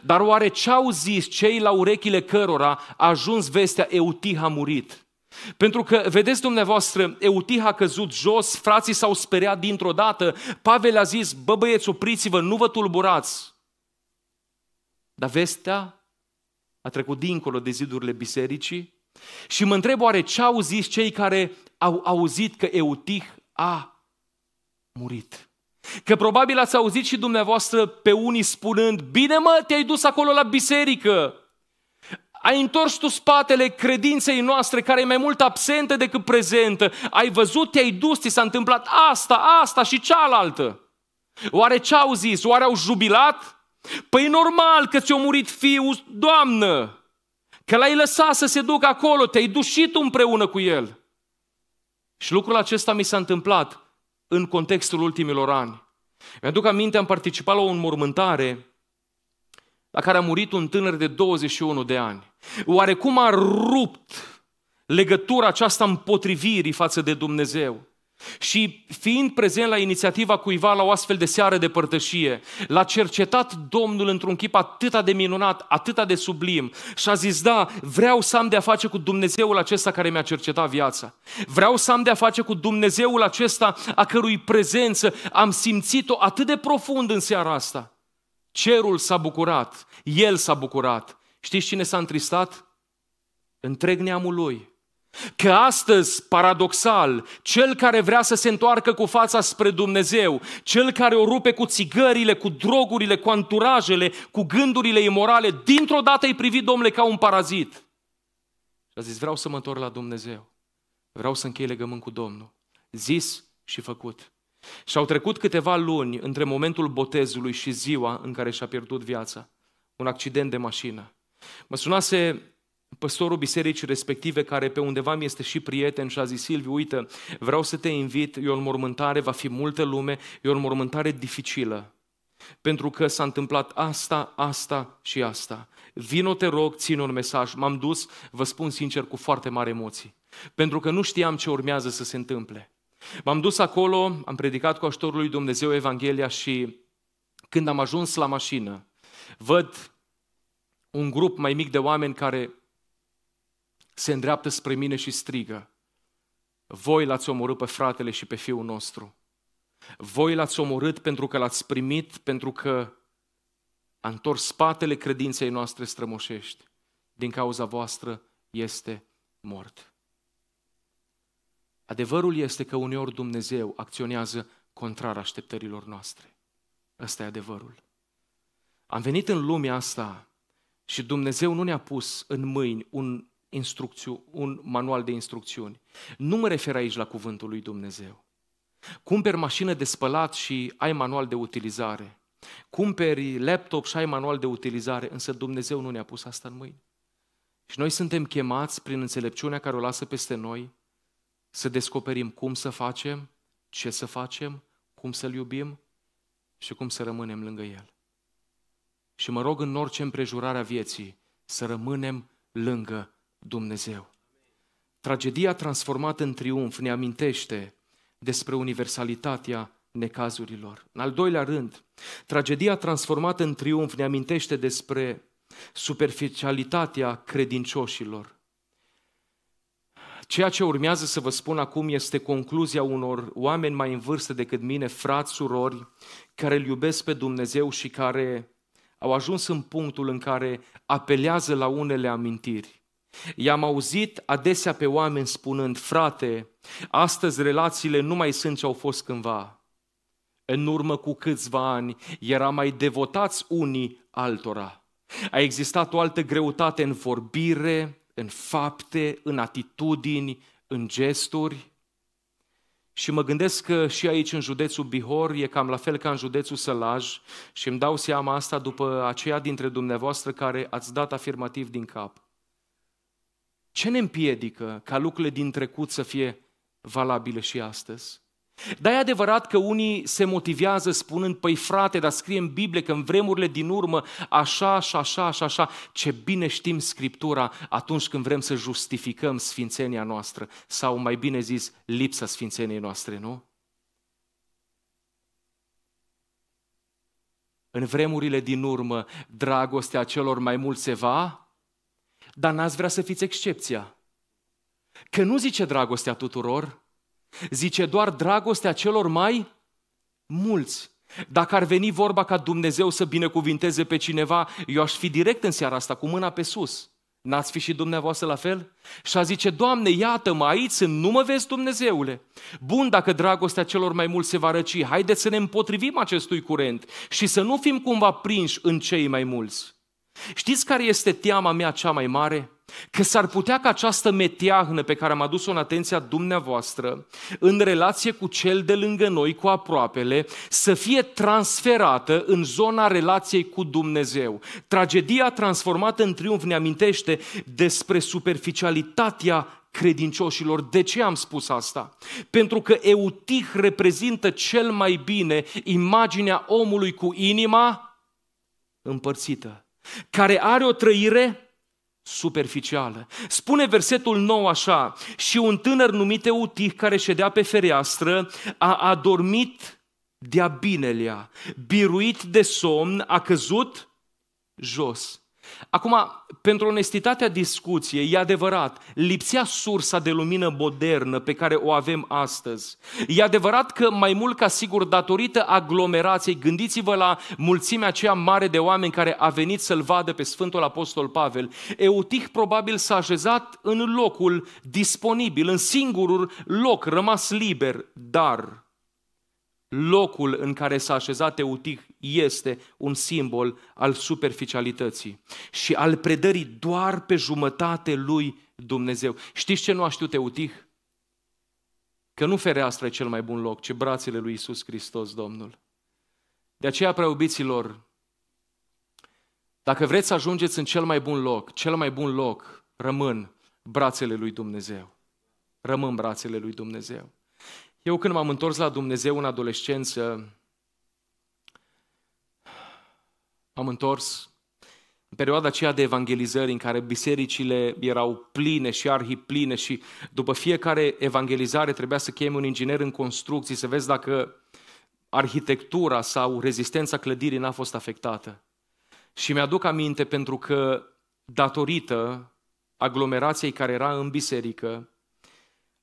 Dar oare ce au zis cei la urechile cărora a ajuns vestea Eutih a murit? Pentru că, vedeți dumneavoastră, Eutih a căzut jos, frații s-au speriat dintr-o dată, Pavel a zis, bă băieți, opriți-vă, nu vă tulburați. Dar vestea a trecut dincolo de zidurile bisericii și mă întreb oare ce au zis cei care au auzit că Eutih a murit. Că probabil ați auzit și dumneavoastră pe unii spunând, bine mă, te-ai dus acolo la biserică, ai întors tu spatele credinței noastre care e mai mult absentă decât prezentă. Ai văzut, te-ai dus, ți s-a întâmplat asta, asta și cealaltă. Oare ce au zis? Oare au jubilat? Păi normal că ți-a murit fiul, doamnă, că l-ai lăsat să se ducă acolo, te-ai dușit împreună cu el. Și lucrul acesta mi s-a întâmplat în contextul ultimilor ani. Mi-aduc aminte, am participat la o înmormântare la care a murit un tânăr de 21 de ani, oare cum a rupt legătura aceasta împotrivirii față de Dumnezeu? Și fiind prezent la inițiativa cuiva la o astfel de seară de părtășie, l-a cercetat Domnul într-un chip atât de minunat, atât de sublim și a zis, da, vreau să am de-a face cu Dumnezeul acesta care mi-a cercetat viața. Vreau să am de-a face cu Dumnezeul acesta a cărui prezență am simțit-o atât de profund în seara asta Cerul s-a bucurat, el s-a bucurat. Știți cine s-a întristat? Întreg neamul lui. Că astăzi, paradoxal, cel care vrea să se întoarcă cu fața spre Dumnezeu, cel care o rupe cu țigările, cu drogurile, cu anturajele, cu gândurile imorale, dintr-o dată îi privit, domnule, ca un parazit. Și a zis, vreau să mă întorc la Dumnezeu. Vreau să închei legământ cu Domnul. Zis și făcut. Și au trecut câteva luni între momentul botezului și ziua în care și-a pierdut viața. Un accident de mașină. Mă sunase păstorul bisericii respective, care pe undeva mi este și prieten și a zis, Silviu, uite, vreau să te invit, e o înmormântare, va fi multă lume, e o înmormântare dificilă. Pentru că s-a întâmplat asta, asta și asta. Vino, te rog, țin un mesaj. M-am dus, vă spun sincer, cu foarte mare emoții. Pentru că nu știam ce urmează să se întâmple. M-am dus acolo, am predicat cu ajutorul lui Dumnezeu Evanghelia și când am ajuns la mașină, văd un grup mai mic de oameni care se îndreaptă spre mine și strigă. Voi l-ați omorât pe fratele și pe fiul nostru. Voi l-ați omorât pentru că l-ați primit, pentru că a întors spatele credinței noastre strămoșești. Din cauza voastră este mort. Adevărul este că uneori Dumnezeu acționează contrar așteptărilor noastre. Ăsta e adevărul. Am venit în lumea asta și Dumnezeu nu ne-a pus în mâini un, instrucțiu, un manual de instrucțiuni. Nu mă refer aici la cuvântul lui Dumnezeu. Cumperi mașină de spălat și ai manual de utilizare. Cumperi laptop și ai manual de utilizare, însă Dumnezeu nu ne-a pus asta în mâini. Și noi suntem chemați prin înțelepciunea care o lasă peste noi să descoperim cum să facem, ce să facem, cum să-L iubim și cum să rămânem lângă El. Și mă rog în orice împrejurare a vieții să rămânem lângă Dumnezeu. Tragedia transformată în triumf ne amintește despre universalitatea necazurilor. În al doilea rând, tragedia transformată în triumf ne amintește despre superficialitatea credincioșilor Ceea ce urmează să vă spun acum este concluzia unor oameni mai în vârstă decât mine, frați, surori, care îl iubesc pe Dumnezeu și care au ajuns în punctul în care apelează la unele amintiri. I-am auzit adesea pe oameni spunând, frate, astăzi relațiile nu mai sunt ce au fost cândva. În urmă cu câțiva ani era mai devotați unii altora. A existat o altă greutate în vorbire, în fapte, în atitudini, în gesturi. Și mă gândesc că și aici, în județul Bihor, e cam la fel ca în județul Sălaj și îmi dau seama asta după aceea dintre dumneavoastră care ați dat afirmativ din cap. Ce ne împiedică ca lucrurile din trecut să fie valabile și astăzi? Dar e adevărat că unii se motivează spunând, păi frate, dar scrie în Biblie că în vremurile din urmă, așa și așa și așa, ce bine știm Scriptura atunci când vrem să justificăm sfințenia noastră, sau mai bine zis, lipsa sfințeniei noastre, nu? În vremurile din urmă, dragostea celor mai mulți se va, dar n-ați vrea să fiți excepția. Că nu zice dragostea tuturor, Zice doar dragostea celor mai mulți. Dacă ar veni vorba ca Dumnezeu să binecuvinteze pe cineva, eu aș fi direct în seara asta, cu mâna pe sus. N-ați fi și dumneavoastră la fel? Și a zice, Doamne, iată-mă aici, nu mă vezi, Dumnezeule. Bun, dacă dragostea celor mai mulți se va răci, haideți să ne împotrivim acestui curent și să nu fim cumva prinși în cei mai mulți. Știți care este teama mea cea mai mare? Că s-ar putea ca această meteahnă pe care am adus-o în atenția dumneavoastră, în relație cu cel de lângă noi, cu aproapele, să fie transferată în zona relației cu Dumnezeu. Tragedia transformată în triumf ne amintește despre superficialitatea credincioșilor. De ce am spus asta? Pentru că eutih reprezintă cel mai bine imaginea omului cu inima împărțită, care are o trăire superficială. Spune versetul nou așa, și un tânăr numit Eutih care ședea pe fereastră a adormit de-a binelea, biruit de somn, a căzut jos Acum, pentru onestitatea discuției, e adevărat, lipsea sursa de lumină modernă pe care o avem astăzi. E adevărat că mai mult ca sigur, datorită aglomerației, gândiți-vă la mulțimea aceea mare de oameni care a venit să-l vadă pe Sfântul Apostol Pavel, Eutich probabil s-a așezat în locul disponibil, în singurul loc rămas liber, dar locul în care s-a așezat Teutic este un simbol al superficialității și al predării doar pe jumătate lui Dumnezeu. Știți ce nu a știut Teutic? Că nu fereastra e cel mai bun loc, ci brațele lui Isus Hristos, Domnul. De aceea, preobiților, dacă vreți să ajungeți în cel mai bun loc, cel mai bun loc rămân brațele lui Dumnezeu. Rămân brațele lui Dumnezeu. Eu când m-am întors la Dumnezeu în adolescență, m-am întors în perioada aceea de evangelizări în care bisericile erau pline și arhipline și după fiecare evangelizare trebuia să chemi un inginer în construcții să vezi dacă arhitectura sau rezistența clădirii n-a fost afectată. Și mi-aduc aminte pentru că datorită aglomerației care era în biserică,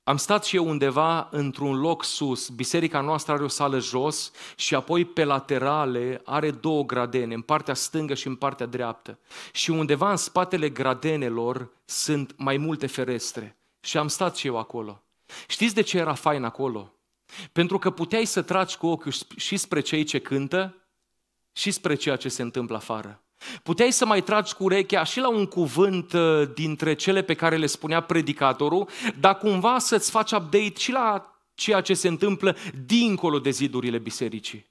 am stat și eu undeva într-un loc sus, biserica noastră are o sală jos și apoi pe laterale are două gradene, în partea stângă și în partea dreaptă. Și undeva în spatele gradenelor sunt mai multe ferestre. Și am stat și eu acolo. Știți de ce era fain acolo? Pentru că puteai să tragi cu ochiul și spre cei ce cântă și spre ceea ce se întâmplă afară. Puteai să mai tragi cu urechea și la un cuvânt uh, dintre cele pe care le spunea predicatorul, dar cumva să-ți faci update și la ceea ce se întâmplă dincolo de zidurile bisericii.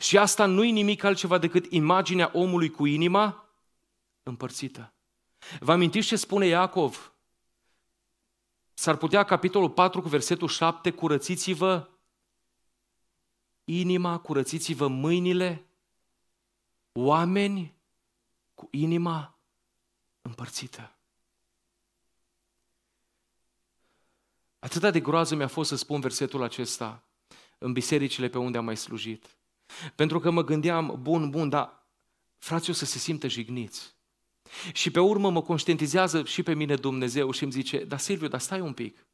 Și asta nu-i nimic altceva decât imaginea omului cu inima împărțită. Vă amintiți ce spune Iacov? S-ar putea capitolul 4 cu versetul 7, curățiți-vă inima, curățiți-vă mâinile, oameni cu inima împărțită. Atâta de groază mi-a fost să spun versetul acesta în bisericile pe unde am mai slujit. Pentru că mă gândeam, bun, bun, dar frații o să se simtă jigniți. Și pe urmă mă conștientizează și pe mine Dumnezeu și îmi zice, da Silviu, dar stai un pic.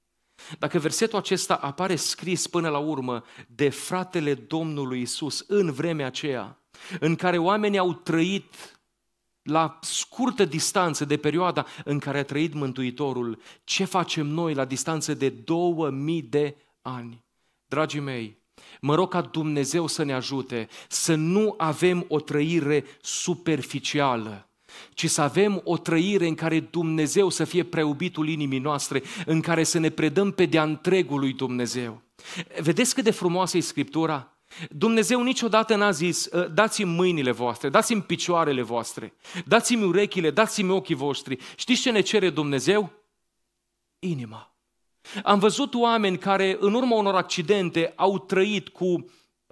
Dacă versetul acesta apare scris până la urmă de fratele Domnului Isus în vremea aceea, în care oamenii au trăit la scurtă distanță de perioada în care a trăit Mântuitorul, ce facem noi la distanță de 2000 de ani? Dragii mei, mă rog ca Dumnezeu să ne ajute să nu avem o trăire superficială, ci să avem o trăire în care Dumnezeu să fie preubitul inimii noastre, în care să ne predăm pe de-a întregului Dumnezeu. Vedeți cât de frumoasă e Scriptura? Dumnezeu niciodată n-a zis, ă, dați-mi mâinile voastre, dați-mi picioarele voastre, dați-mi urechile, dați-mi ochii voștri. Știți ce ne cere Dumnezeu? Inima. Am văzut oameni care, în urma unor accidente, au trăit cu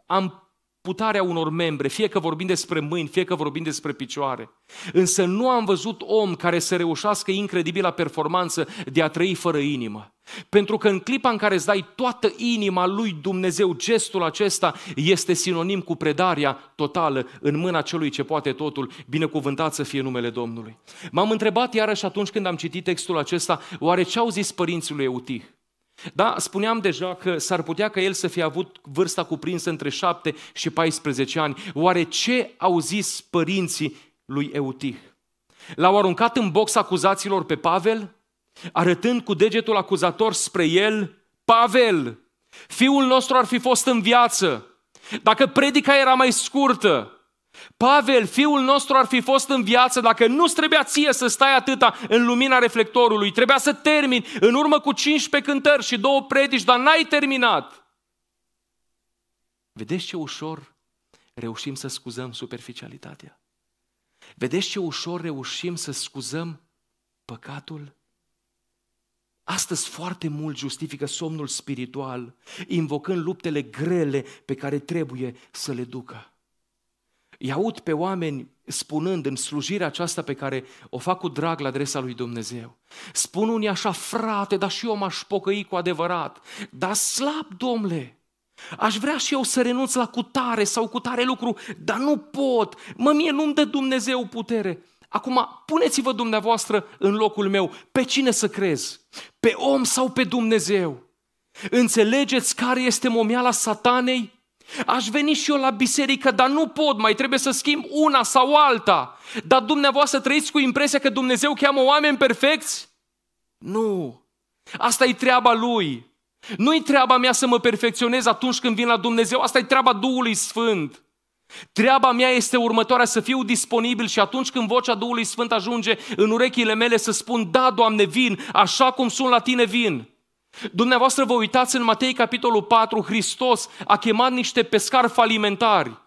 amputarea unor membre, fie că vorbim despre mâini, fie că vorbim despre picioare. Însă nu am văzut om care să reușească incredibila performanță de a trăi fără inimă. Pentru că în clipa în care îți dai toată inima lui Dumnezeu, gestul acesta este sinonim cu predarea totală în mâna celui ce poate totul, binecuvântat să fie numele Domnului. M-am întrebat iarăși atunci când am citit textul acesta, oare ce au zis părinții lui Eutih? Da, spuneam deja că s-ar putea ca el să fie avut vârsta cuprinsă între 7 și 14 ani. Oare ce au zis părinții lui Eutih? L-au aruncat în box acuzaților pe Pavel? arătând cu degetul acuzator spre el, Pavel, fiul nostru ar fi fost în viață, dacă predica era mai scurtă, Pavel, fiul nostru, ar fi fost în viață dacă nu trebuia ție să stai atâta în lumina reflectorului. Trebuia să termin în urmă cu 15 cântări și două predici, dar n-ai terminat. Vedeți ce ușor reușim să scuzăm superficialitatea? Vedeți ce ușor reușim să scuzăm păcatul? Astăzi foarte mult justifică somnul spiritual, invocând luptele grele pe care trebuie să le ducă. i aud pe oameni spunând în slujirea aceasta pe care o fac cu drag la adresa lui Dumnezeu. Spun unii așa, frate, dar și eu m-aș pocăi cu adevărat. Dar slab, domnule, aș vrea și eu să renunț la cutare sau cutare lucru, dar nu pot. Mă, mie nu-mi dă Dumnezeu putere. Acum, puneți-vă dumneavoastră în locul meu. Pe cine să crezi? Pe om sau pe Dumnezeu? Înțelegeți care este momiala satanei? Aș veni și eu la biserică, dar nu pot, mai trebuie să schimb una sau alta. Dar dumneavoastră trăiți cu impresia că Dumnezeu cheamă oameni perfecți? Nu. Asta e treaba Lui. Nu-i treaba mea să mă perfecționez atunci când vin la Dumnezeu, asta e treaba Duhului Sfânt. Treaba mea este următoarea, să fiu disponibil și atunci când vocea Duhului Sfânt ajunge în urechile mele să spun, da, Doamne, vin, așa cum sunt la Tine, vin. Dumneavoastră vă uitați în Matei capitolul 4, Hristos a chemat niște pescari falimentari.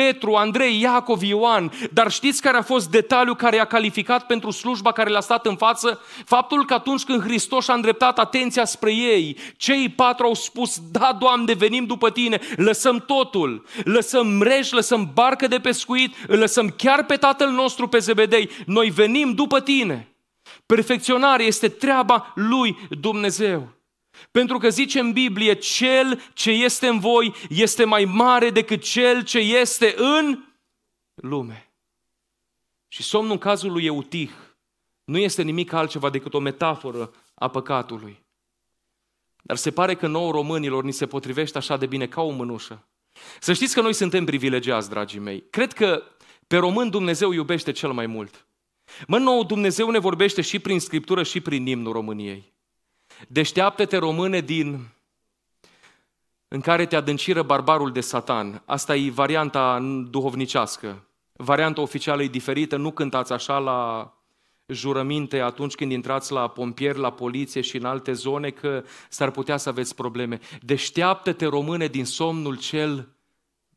Petru, Andrei, Iacov, Ioan. Dar știți care a fost detaliul care i-a calificat pentru slujba care le-a stat în față? Faptul că atunci când Hristos a îndreptat atenția spre ei, cei patru au spus, da, Doamne, venim după Tine, lăsăm totul, lăsăm mreș, lăsăm barcă de pescuit, îl lăsăm chiar pe Tatăl nostru, pe Zebedei, noi venim după Tine. Perfecționare este treaba lui Dumnezeu. Pentru că zice în Biblie, cel ce este în voi este mai mare decât cel ce este în lume. Și somnul în cazul lui Eutih nu este nimic altceva decât o metaforă a păcatului. Dar se pare că nouă românilor ni se potrivește așa de bine ca o mânușă. Să știți că noi suntem privilegiați, dragii mei. Cred că pe român Dumnezeu iubește cel mai mult. Mă, nou, Dumnezeu ne vorbește și prin Scriptură și prin imnul României. Deșteaptă-te române din în care te adânciră barbarul de satan. Asta e varianta duhovnicească. Varianta oficială e diferită, nu cântați așa la jurăminte atunci când intrați la pompieri, la poliție și în alte zone că s-ar putea să aveți probleme. Deșteaptă-te române din somnul cel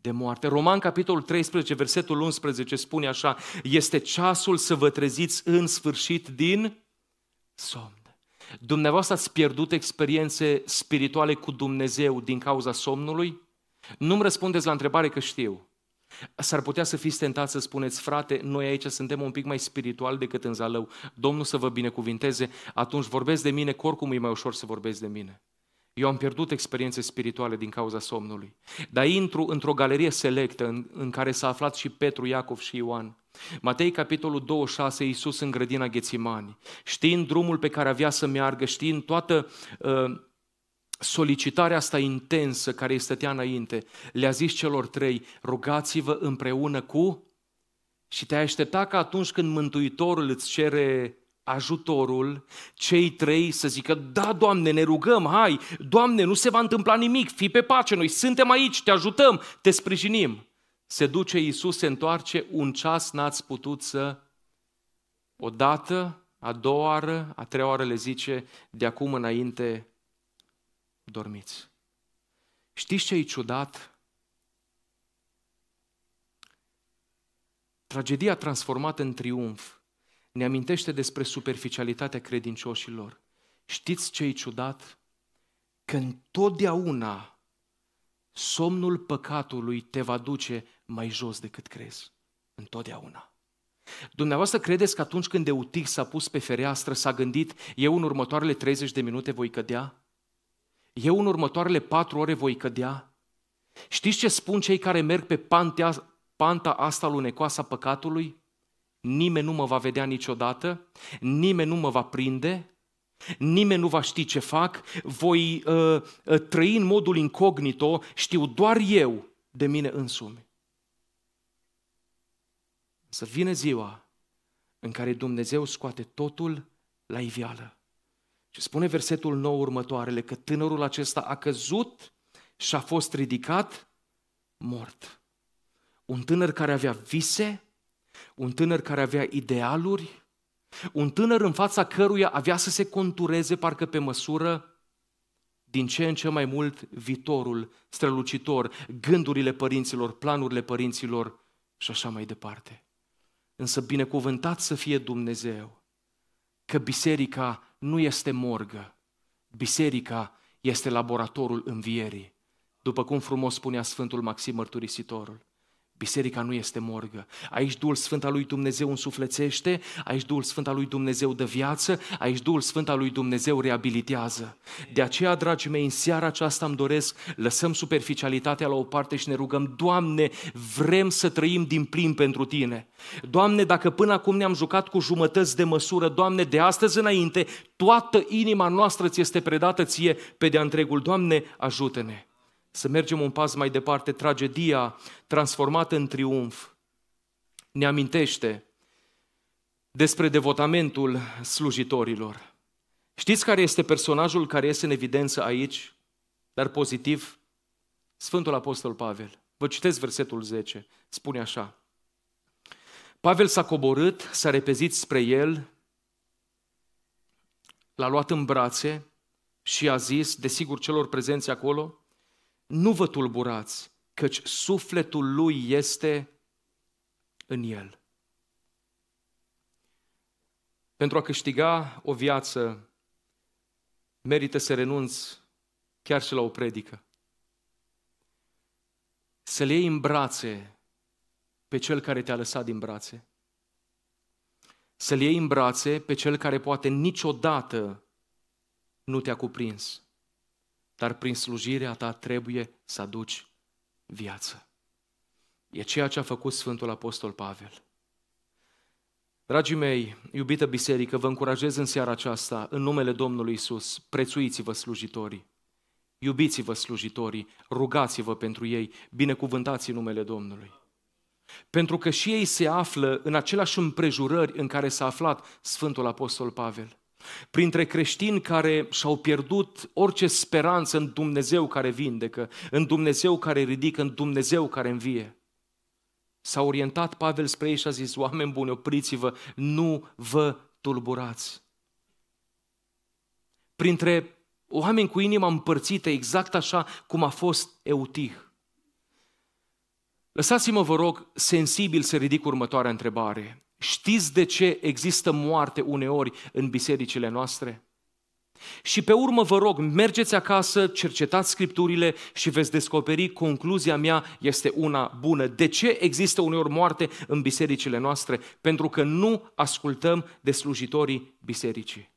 de moarte. Roman, capitolul 13, versetul 11 spune așa, este ceasul să vă treziți în sfârșit din somn. Dumneavoastră ați pierdut experiențe spirituale cu Dumnezeu din cauza somnului? Nu-mi răspundeți la întrebare că știu. S-ar putea să fiți tentați să spuneți, frate, noi aici suntem un pic mai spiritual decât în zalău. Domnul să vă binecuvinteze, atunci vorbesc de mine, că oricum e mai ușor să vorbesc de mine. Eu am pierdut experiențe spirituale din cauza somnului. Dar intru într-o galerie selectă în, în care s-a aflat și Petru, Iacov și Ioan. Matei, capitolul 26, Iisus în grădina Ghețimani, știind drumul pe care avea să meargă, știind toată uh, solicitarea asta intensă care îi stătea înainte, le-a zis celor trei, rugați-vă împreună cu... Și te-ai aștepta că atunci când Mântuitorul îți cere ajutorul, cei trei să zică, da, Doamne, ne rugăm, hai, Doamne, nu se va întâmpla nimic, fii pe pace, noi suntem aici, te ajutăm, te sprijinim se duce Iisus, se întoarce, un ceas n-ați putut să... O dată, a doua oară, a treia oară le zice, de acum înainte dormiți. Știți ce e ciudat? Tragedia transformată în triumf ne amintește despre superficialitatea credincioșilor. Știți ce e ciudat? Că întotdeauna somnul păcatului te va duce mai jos decât crezi. Întotdeauna. Dumneavoastră credeți că atunci când Eutic s-a pus pe fereastră, s-a gândit, eu în următoarele 30 de minute voi cădea? Eu în următoarele 4 ore voi cădea? Știți ce spun cei care merg pe pantea, panta asta lunecoasă a păcatului? Nimeni nu mă va vedea niciodată, nimeni nu mă va prinde, nimeni nu va ști ce fac, voi uh, uh, trăi în modul incognito, știu doar eu de mine însumi să vină ziua în care Dumnezeu scoate totul la iveală. Și spune versetul nou următoarele, că tânărul acesta a căzut și a fost ridicat mort. Un tânăr care avea vise, un tânăr care avea idealuri, un tânăr în fața căruia avea să se contureze parcă pe măsură din ce în ce mai mult viitorul strălucitor, gândurile părinților, planurile părinților și așa mai departe. Însă binecuvântat să fie Dumnezeu că biserica nu este morgă, biserica este laboratorul învierii, după cum frumos spunea Sfântul Maxim Mărturisitorul. Biserica nu este morgă. Aici Duhul Sfânt al lui Dumnezeu însuflețește, aici Duhul Sfânt al lui Dumnezeu dă viață, aici Duhul Sfânt al lui Dumnezeu reabilitează. De aceea, dragii mei, în seara aceasta îmi doresc, lăsăm superficialitatea la o parte și ne rugăm, Doamne, vrem să trăim din plin pentru Tine. Doamne, dacă până acum ne-am jucat cu jumătăți de măsură, Doamne, de astăzi înainte, toată inima noastră ți este predată ție pe de-a întregul. Doamne, ajută-ne! Să mergem un pas mai departe, tragedia transformată în triumf ne amintește despre devotamentul slujitorilor. Știți care este personajul care este în evidență aici, dar pozitiv? Sfântul Apostol Pavel. Vă citesc versetul 10. Spune așa. Pavel s-a coborât, s-a repezit spre el, l-a luat în brațe și a zis, desigur celor prezenți acolo, nu vă tulburați, căci sufletul lui este în el. Pentru a câștiga o viață, merită să renunți chiar și la o predică. Să le iei în brațe pe cel care te-a lăsat din brațe. Să le iei în brațe pe cel care poate niciodată nu te-a cuprins dar prin slujirea ta trebuie să aduci viață. E ceea ce a făcut Sfântul Apostol Pavel. Dragii mei, iubită biserică, vă încurajez în seara aceasta, în numele Domnului Isus, prețuiți-vă slujitorii, iubiți-vă slujitorii, rugați-vă pentru ei, binecuvântați numele Domnului. Pentru că și ei se află în aceleași împrejurări în care s-a aflat Sfântul Apostol Pavel. Printre creștini care și-au pierdut orice speranță în Dumnezeu care vindecă, în Dumnezeu care ridică, în Dumnezeu care învie. S-a orientat Pavel spre ei și a zis, oameni buni, opriți-vă, nu vă tulburați. Printre oameni cu inima împărțită, exact așa cum a fost Eutih. Lăsați-mă, vă rog, sensibil să ridic următoarea întrebare. Știți de ce există moarte uneori în bisericile noastre? Și pe urmă vă rog, mergeți acasă, cercetați scripturile și veți descoperi concluzia mea este una bună. De ce există uneori moarte în bisericile noastre? Pentru că nu ascultăm de slujitorii bisericii.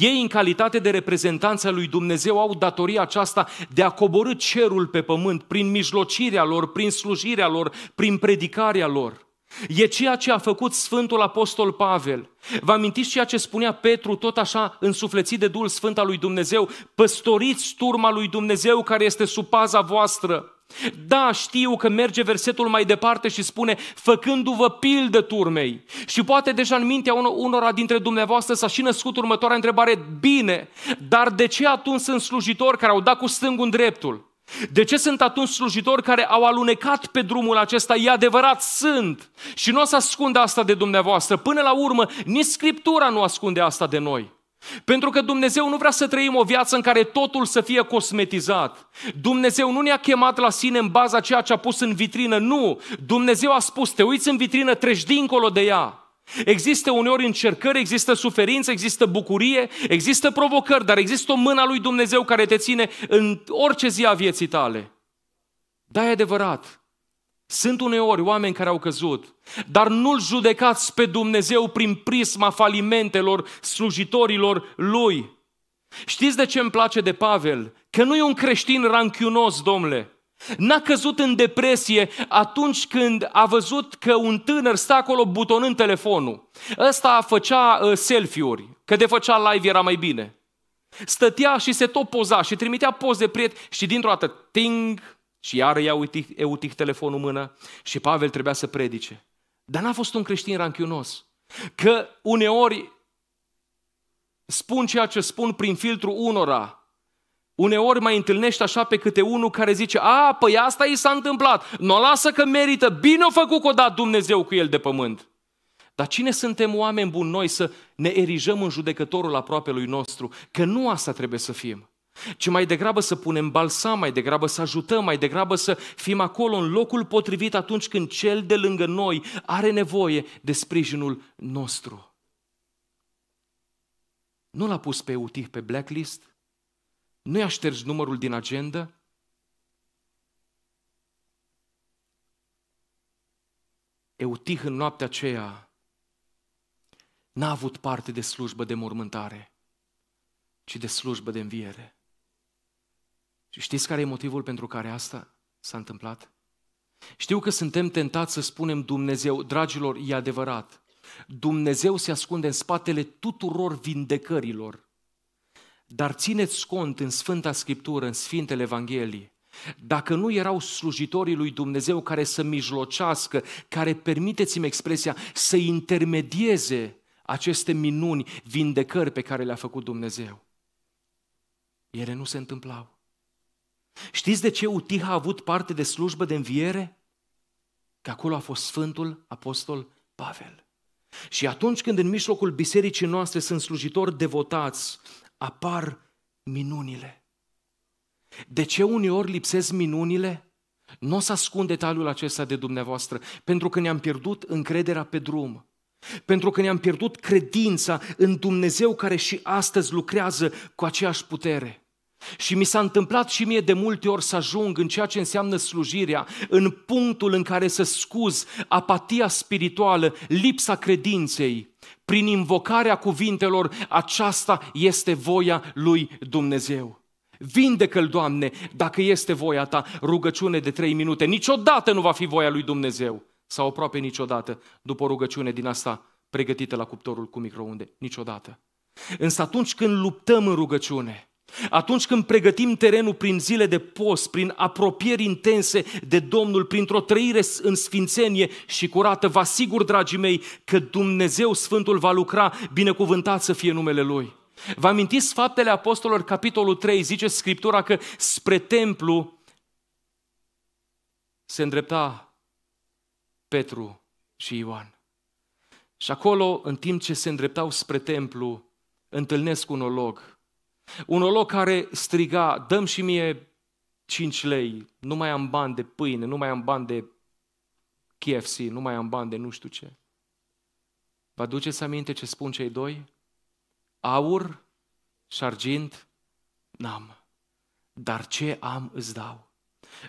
Ei, în calitate de reprezentanța lui Dumnezeu, au datoria aceasta de a coborâ cerul pe pământ prin mijlocirea lor, prin slujirea lor, prin predicarea lor. E ceea ce a făcut Sfântul Apostol Pavel. Vă amintiți ceea ce spunea Petru, tot așa însuflețit de Duhul Sfânt al lui Dumnezeu? Păstoriți turma lui Dumnezeu care este sub paza voastră. Da, știu că merge versetul mai departe și spune făcându-vă pildă turmei. Și poate deja în mintea unora dintre dumneavoastră s-a și născut următoarea întrebare, bine, dar de ce atunci sunt slujitori care au dat cu stângul dreptul? De ce sunt atunci slujitori care au alunecat pe drumul acesta? E adevărat, sunt. Și nu o să ascundă asta de dumneavoastră. Până la urmă, nici Scriptura nu ascunde asta de noi. Pentru că Dumnezeu nu vrea să trăim o viață în care totul să fie cosmetizat. Dumnezeu nu ne-a chemat la sine în baza ceea ce a pus în vitrină, nu. Dumnezeu a spus, te uiți în vitrină, treci dincolo de ea. Există uneori încercări, există suferință, există bucurie, există provocări, dar există o mână a lui Dumnezeu care te ține în orice zi a vieții tale. Da, e adevărat. Sunt uneori oameni care au căzut, dar nu-L judecați pe Dumnezeu prin prisma falimentelor slujitorilor Lui. Știți de ce îmi place de Pavel? Că nu e un creștin ranchiunos, domnule. N-a căzut în depresie atunci când a văzut că un tânăr stă acolo butonând telefonul. Ăsta făcea uh, selfie-uri, că de făcea live era mai bine. Stătea și se tot poza și trimitea poze priet și dintr-o dată, ting, și iară ia utic, utih telefonul în mână și Pavel trebuia să predice. Dar n-a fost un creștin ranchiunos. Că uneori spun ceea ce spun prin filtru unora, Uneori mai întâlnești așa pe câte unul care zice, a, păi asta i s-a întâmplat, nu o lasă că merită, bine o făcut că o dat Dumnezeu cu el de pământ. Dar cine suntem oameni buni noi să ne erijăm în judecătorul lui nostru? Că nu asta trebuie să fim. Ci mai degrabă să punem balsam, mai degrabă să ajutăm, mai degrabă să fim acolo în locul potrivit atunci când cel de lângă noi are nevoie de sprijinul nostru. Nu l-a pus pe UTIH pe blacklist, nu i-a șters numărul din agenda? Eutih în noaptea aceea n-a avut parte de slujbă de mormântare, ci de slujbă de înviere. Și știți care e motivul pentru care asta s-a întâmplat? Știu că suntem tentați să spunem Dumnezeu, dragilor, e adevărat. Dumnezeu se ascunde în spatele tuturor vindecărilor dar țineți cont în Sfânta Scriptură, în Sfintele Evanghelii, dacă nu erau slujitorii lui Dumnezeu care să mijlocească, care, permiteți-mi expresia, să intermedieze aceste minuni, vindecări pe care le-a făcut Dumnezeu. Ele nu se întâmplau. Știți de ce Utiha a avut parte de slujbă de înviere? Că acolo a fost Sfântul Apostol Pavel. Și atunci când în mijlocul bisericii noastre sunt slujitori devotați, apar minunile. De ce uneori lipsesc minunile? Nu o să ascund detaliul acesta de dumneavoastră, pentru că ne-am pierdut încrederea pe drum. Pentru că ne-am pierdut credința în Dumnezeu care și astăzi lucrează cu aceeași putere. Și mi s-a întâmplat și mie de multe ori să ajung în ceea ce înseamnă slujirea, în punctul în care să scuz apatia spirituală, lipsa credinței prin invocarea cuvintelor, aceasta este voia lui Dumnezeu. Vindecă-l, Doamne, dacă este voia ta, rugăciune de trei minute. Niciodată nu va fi voia lui Dumnezeu, sau aproape niciodată, după o rugăciune din asta pregătită la cuptorul cu microunde. Niciodată. Însă atunci când luptăm în rugăciune, atunci când pregătim terenul prin zile de post, prin apropieri intense de Domnul, printr-o trăire în sfințenie și curată, vă asigur, dragii mei, că Dumnezeu Sfântul va lucra, binecuvântat să fie numele Lui. Vă amintiți faptele apostolilor, capitolul 3, zice Scriptura că spre templu se îndrepta Petru și Ioan. Și acolo, în timp ce se îndreptau spre templu, întâlnesc un olog un oloc care striga, dăm și mie 5 lei, nu mai am bani de pâine, nu mai am bani de KFC, nu mai am bani de nu știu ce. Vă aduceți aminte ce spun cei doi? Aur și argint n-am, dar ce am îți dau.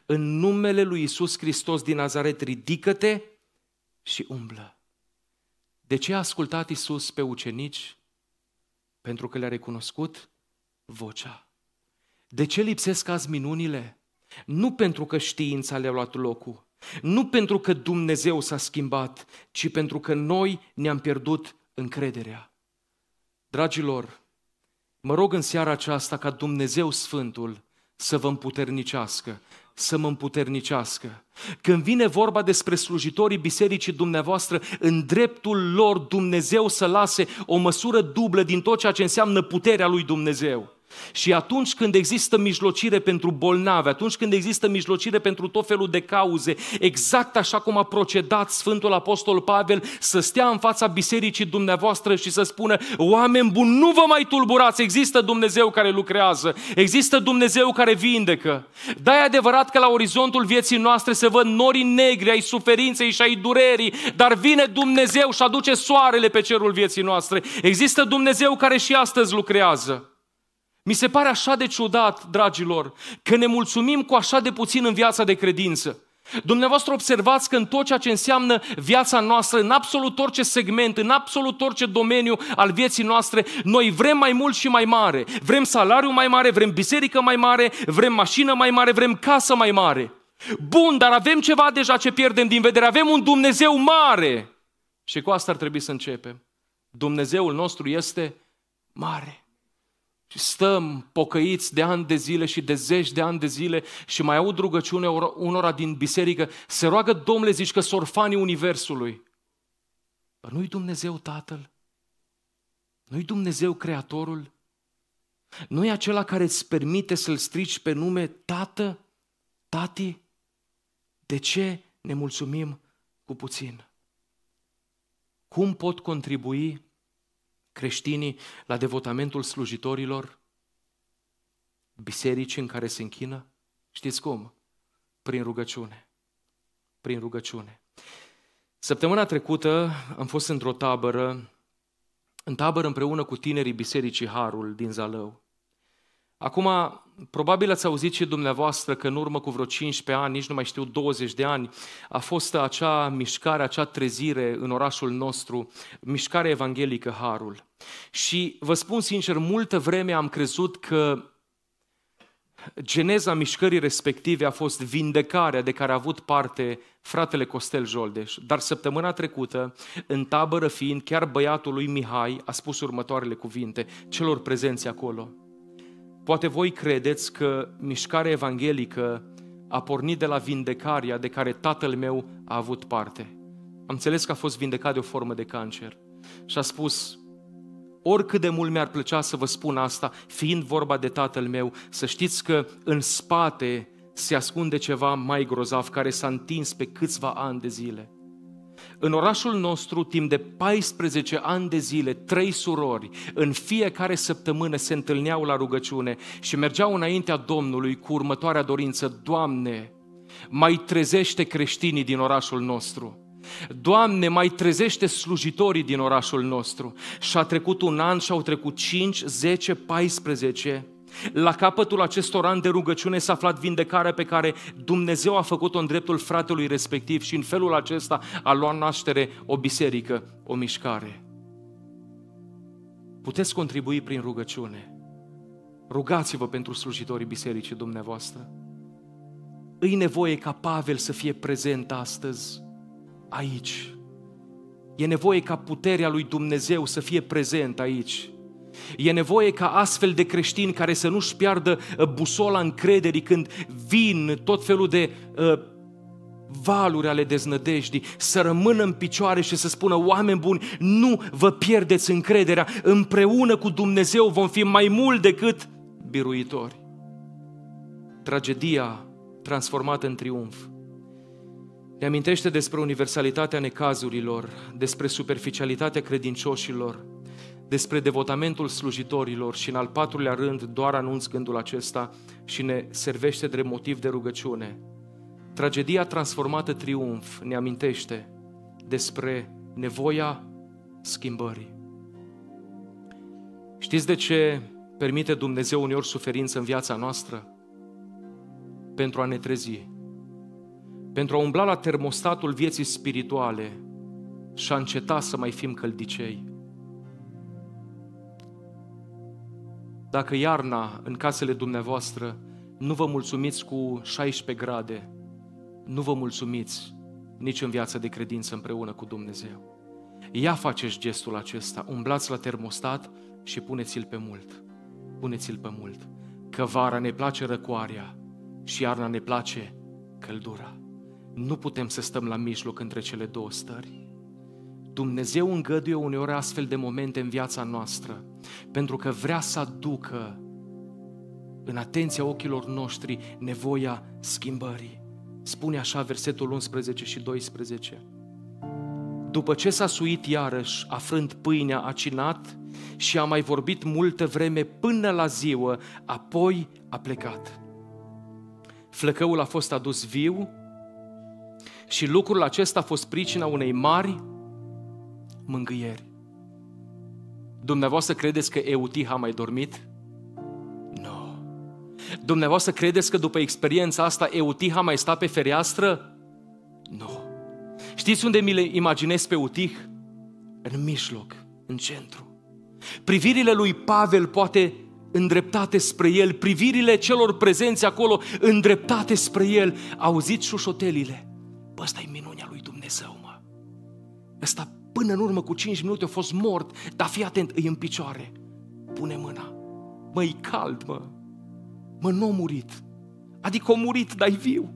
În numele lui Isus Hristos din Nazaret, ridică-te și umblă. De ce a ascultat Isus pe ucenici? Pentru că le-a recunoscut vocea. De ce lipsesc azi minunile? Nu pentru că știința le-a luat locul, nu pentru că Dumnezeu s-a schimbat, ci pentru că noi ne-am pierdut încrederea. Dragilor, mă rog în seara aceasta ca Dumnezeu Sfântul să vă împuternicească, să mă împuternicească. Când vine vorba despre slujitorii bisericii dumneavoastră, în dreptul lor Dumnezeu să lase o măsură dublă din tot ceea ce înseamnă puterea lui Dumnezeu. Și atunci când există mijlocire pentru bolnave, atunci când există mijlocire pentru tot felul de cauze, exact așa cum a procedat Sfântul Apostol Pavel, să stea în fața bisericii dumneavoastră și să spună, oameni buni, nu vă mai tulburați, există Dumnezeu care lucrează, există Dumnezeu care vindecă. Da, e adevărat că la orizontul vieții noastre se văd norii negri ai suferinței și ai durerii, dar vine Dumnezeu și aduce soarele pe cerul vieții noastre. Există Dumnezeu care și astăzi lucrează. Mi se pare așa de ciudat, dragilor, că ne mulțumim cu așa de puțin în viața de credință. Dumneavoastră observați că în tot ceea ce înseamnă viața noastră, în absolut orice segment, în absolut orice domeniu al vieții noastre, noi vrem mai mult și mai mare. Vrem salariu mai mare, vrem biserică mai mare, vrem mașină mai mare, vrem casă mai mare. Bun, dar avem ceva deja ce pierdem din vedere, avem un Dumnezeu mare. Și cu asta ar trebui să începem. Dumnezeul nostru este mare stăm pocăiți de ani de zile și de zeci de ani de zile și mai aud rugăciune unora din biserică, se roagă, Domnule, zici că sorfanii Universului. Dar nu-i Dumnezeu Tatăl? Nu-i Dumnezeu Creatorul? Nu-i acela care îți permite să-L strici pe nume Tată? Tati? De ce ne mulțumim cu puțin? Cum pot contribui creștinii la devotamentul slujitorilor, biserici în care se închină? Știți cum? Prin rugăciune. Prin rugăciune. Săptămâna trecută am fost într-o tabără, în tabără împreună cu tinerii Bisericii Harul din Zalău. Acum, probabil ați auzit și dumneavoastră că în urmă cu vreo 15 ani, nici nu mai știu, 20 de ani, a fost acea mișcare, acea trezire în orașul nostru, mișcare evanghelică Harul. Și vă spun sincer, multă vreme am crezut că geneza mișcării respective a fost vindecarea de care a avut parte fratele Costel Joldeș. Dar săptămâna trecută, în tabără fiind, chiar băiatul lui Mihai a spus următoarele cuvinte celor prezenți acolo – Poate voi credeți că mișcarea evanghelică a pornit de la vindecarea de care tatăl meu a avut parte. Am înțeles că a fost vindecat de o formă de cancer și a spus, oricât de mult mi-ar plăcea să vă spun asta, fiind vorba de tatăl meu, să știți că în spate se ascunde ceva mai grozav care s-a întins pe câțiva ani de zile. În orașul nostru, timp de 14 ani de zile, trei surori, în fiecare săptămână se întâlneau la rugăciune și mergeau înaintea Domnului cu următoarea dorință, Doamne, mai trezește creștinii din orașul nostru. Doamne, mai trezește slujitorii din orașul nostru. Și a trecut un an și au trecut 5, 10, 14 la capătul acestor ani de rugăciune s-a aflat vindecarea pe care Dumnezeu a făcut-o în dreptul fratelui respectiv și în felul acesta a luat naștere o biserică, o mișcare. Puteți contribui prin rugăciune. Rugați-vă pentru slujitorii bisericii dumneavoastră. Îi nevoie ca Pavel să fie prezent astăzi, aici. E nevoie ca puterea lui Dumnezeu să fie prezent aici E nevoie ca astfel de creștini care să nu-și piardă uh, busola încrederii când vin tot felul de uh, valuri ale deznădejdii, să rămână în picioare și să spună, oameni buni, nu vă pierdeți încrederea, împreună cu Dumnezeu vom fi mai mult decât biruitori. Tragedia transformată în triumf. Ne amintește despre universalitatea necazurilor, despre superficialitatea credincioșilor, despre devotamentul slujitorilor și în al patrulea rând doar anunț gândul acesta și ne servește drept motiv de rugăciune. Tragedia transformată triumf ne amintește despre nevoia schimbării. Știți de ce permite Dumnezeu uneori suferință în viața noastră? Pentru a ne trezi, pentru a umbla la termostatul vieții spirituale și a înceta să mai fim căldicei dacă iarna în casele dumneavoastră nu vă mulțumiți cu 16 grade, nu vă mulțumiți nici în viața de credință împreună cu Dumnezeu. Ia faceți gestul acesta, umblați la termostat și puneți-l pe mult. Puneți-l pe mult. Că vara ne place răcoarea și iarna ne place căldura. Nu putem să stăm la mijloc între cele două stări. Dumnezeu îngăduie uneori astfel de momente în viața noastră – pentru că vrea să aducă în atenția ochilor noștri nevoia schimbării. Spune așa versetul 11 și 12. După ce s-a suit iarăși, afrând pâinea, a cinat și a mai vorbit multă vreme până la ziua, apoi a plecat. Flăcăul a fost adus viu și lucrul acesta a fost pricina unei mari mângâieri. Dumneavoastră credeți că Eutih a mai dormit? Nu. Dumneavoastră credeți că după experiența asta Eutih a mai stat pe fereastră? Nu. Știți unde mi le imaginez pe Eutih? În mijloc, în centru. Privirile lui Pavel poate îndreptate spre el, privirile celor prezenți acolo îndreptate spre el. Auziți șușotelile. Păi ăsta e minunea lui Dumnezeu, mă. Ăsta până în urmă cu 5 minute a fost mort, dar fii atent, îi în picioare. Pune mâna. Mă, e cald, mă. Mă, nu murit. Adică a murit, dar viu.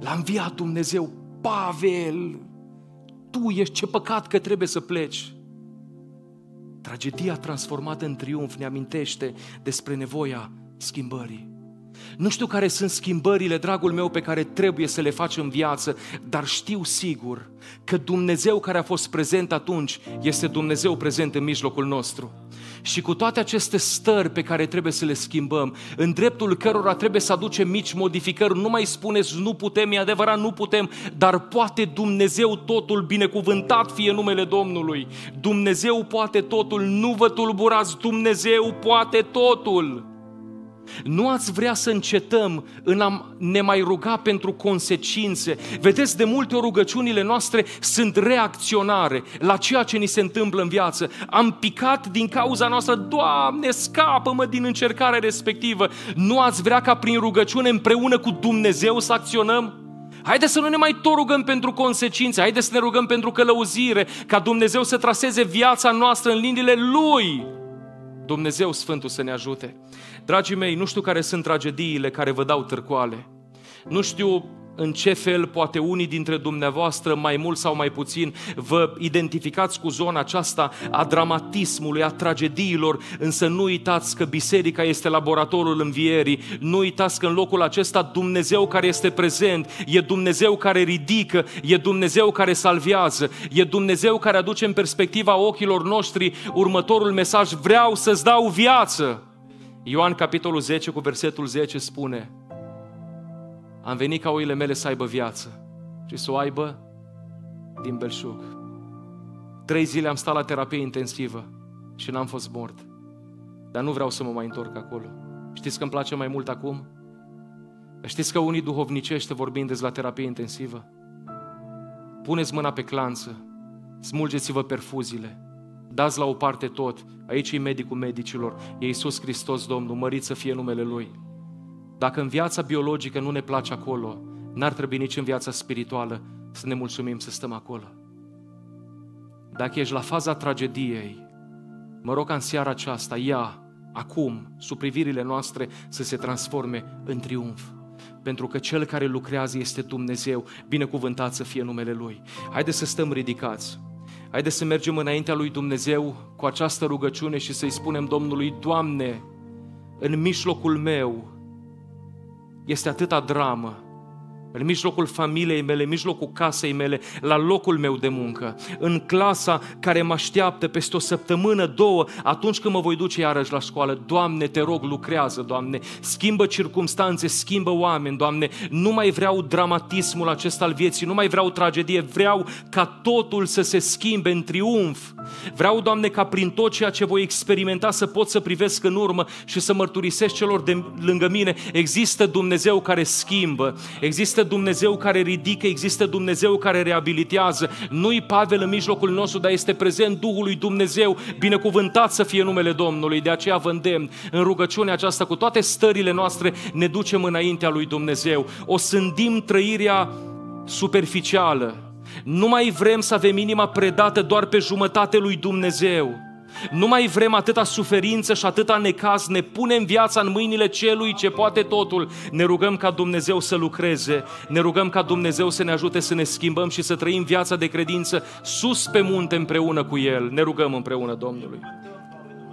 L-a înviat Dumnezeu. Pavel, tu ești ce păcat că trebuie să pleci. Tragedia transformată în triumf ne amintește despre nevoia schimbării. Nu știu care sunt schimbările, dragul meu, pe care trebuie să le faci în viață, dar știu sigur că Dumnezeu care a fost prezent atunci este Dumnezeu prezent în mijlocul nostru. Și cu toate aceste stări pe care trebuie să le schimbăm, în dreptul cărora trebuie să aducem mici modificări, nu mai spuneți nu putem, e adevărat nu putem, dar poate Dumnezeu totul, binecuvântat fie numele Domnului. Dumnezeu poate totul, nu vă tulburați, Dumnezeu poate totul. Nu ați vrea să încetăm în a ne mai ruga pentru consecințe. Vedeți, de multe ori rugăciunile noastre sunt reacționare la ceea ce ni se întâmplă în viață. Am picat din cauza noastră, Doamne, scapă-mă din încercarea respectivă. Nu ați vrea ca prin rugăciune împreună cu Dumnezeu să acționăm? Haideți să nu ne mai tot rugăm pentru consecințe, haideți să ne rugăm pentru călăuzire, ca Dumnezeu să traseze viața noastră în liniile Lui. Dumnezeu Sfântul să ne ajute. Dragii mei, nu știu care sunt tragediile care vă dau târcoale. Nu știu în ce fel poate unii dintre dumneavoastră, mai mult sau mai puțin, vă identificați cu zona aceasta a dramatismului, a tragediilor, însă nu uitați că biserica este laboratorul învierii, nu uitați că în locul acesta Dumnezeu care este prezent, e Dumnezeu care ridică, e Dumnezeu care salvează, e Dumnezeu care aduce în perspectiva ochilor noștri următorul mesaj, vreau să-ți dau viață. Ioan capitolul 10 cu versetul 10 spune, am venit ca oile mele să aibă viață și să o aibă din belșug. Trei zile am stat la terapie intensivă și n-am fost mort. Dar nu vreau să mă mai întorc acolo. Știți că îmi place mai mult acum? Știți că unii duhovnicește vorbind de la terapie intensivă? Puneți mâna pe clanță, smulgeți-vă perfuziile, dați la o parte tot. Aici e medicul medicilor, e Iisus Hristos Domnul, mărit să fie numele Lui. Dacă în viața biologică nu ne place acolo, n-ar trebui nici în viața spirituală să ne mulțumim să stăm acolo. Dacă ești la faza tragediei, mă rog ca în seara aceasta, ia, acum, sub privirile noastre să se transforme în triumf pentru că Cel care lucrează este Dumnezeu, binecuvântat să fie numele Lui. Haideți să stăm ridicați, haideți să mergem înaintea Lui Dumnezeu cu această rugăciune și să-i spunem Domnului, Doamne, în mijlocul meu, este atâta dramă în mijlocul familiei mele, în mijlocul casei mele, la locul meu de muncă, în clasa care mă așteaptă peste o săptămână, două, atunci când mă voi duce iarăși la școală. Doamne, te rog, lucrează, Doamne, schimbă circumstanțe, schimbă oameni, Doamne, nu mai vreau dramatismul acesta al vieții, nu mai vreau tragedie, vreau ca totul să se schimbe în triumf. Vreau, Doamne, ca prin tot ceea ce voi experimenta să pot să privesc în urmă și să mărturisesc celor de lângă mine, există Dumnezeu care schimbă, există Dumnezeu care ridică, există Dumnezeu care reabilitează. Nu-i Pavel în mijlocul nostru, dar este prezent Duhul lui Dumnezeu, binecuvântat să fie numele Domnului. De aceea vă îndemn în rugăciunea aceasta cu toate stările noastre ne ducem înaintea lui Dumnezeu. O sândim trăirea superficială. Nu mai vrem să avem inima predată doar pe jumătate lui Dumnezeu nu mai vrem atâta suferință și atâta necaz, ne punem viața în mâinile celui ce poate totul. Ne rugăm ca Dumnezeu să lucreze, ne rugăm ca Dumnezeu să ne ajute să ne schimbăm și să trăim viața de credință sus pe munte împreună cu El. Ne rugăm împreună Domnului.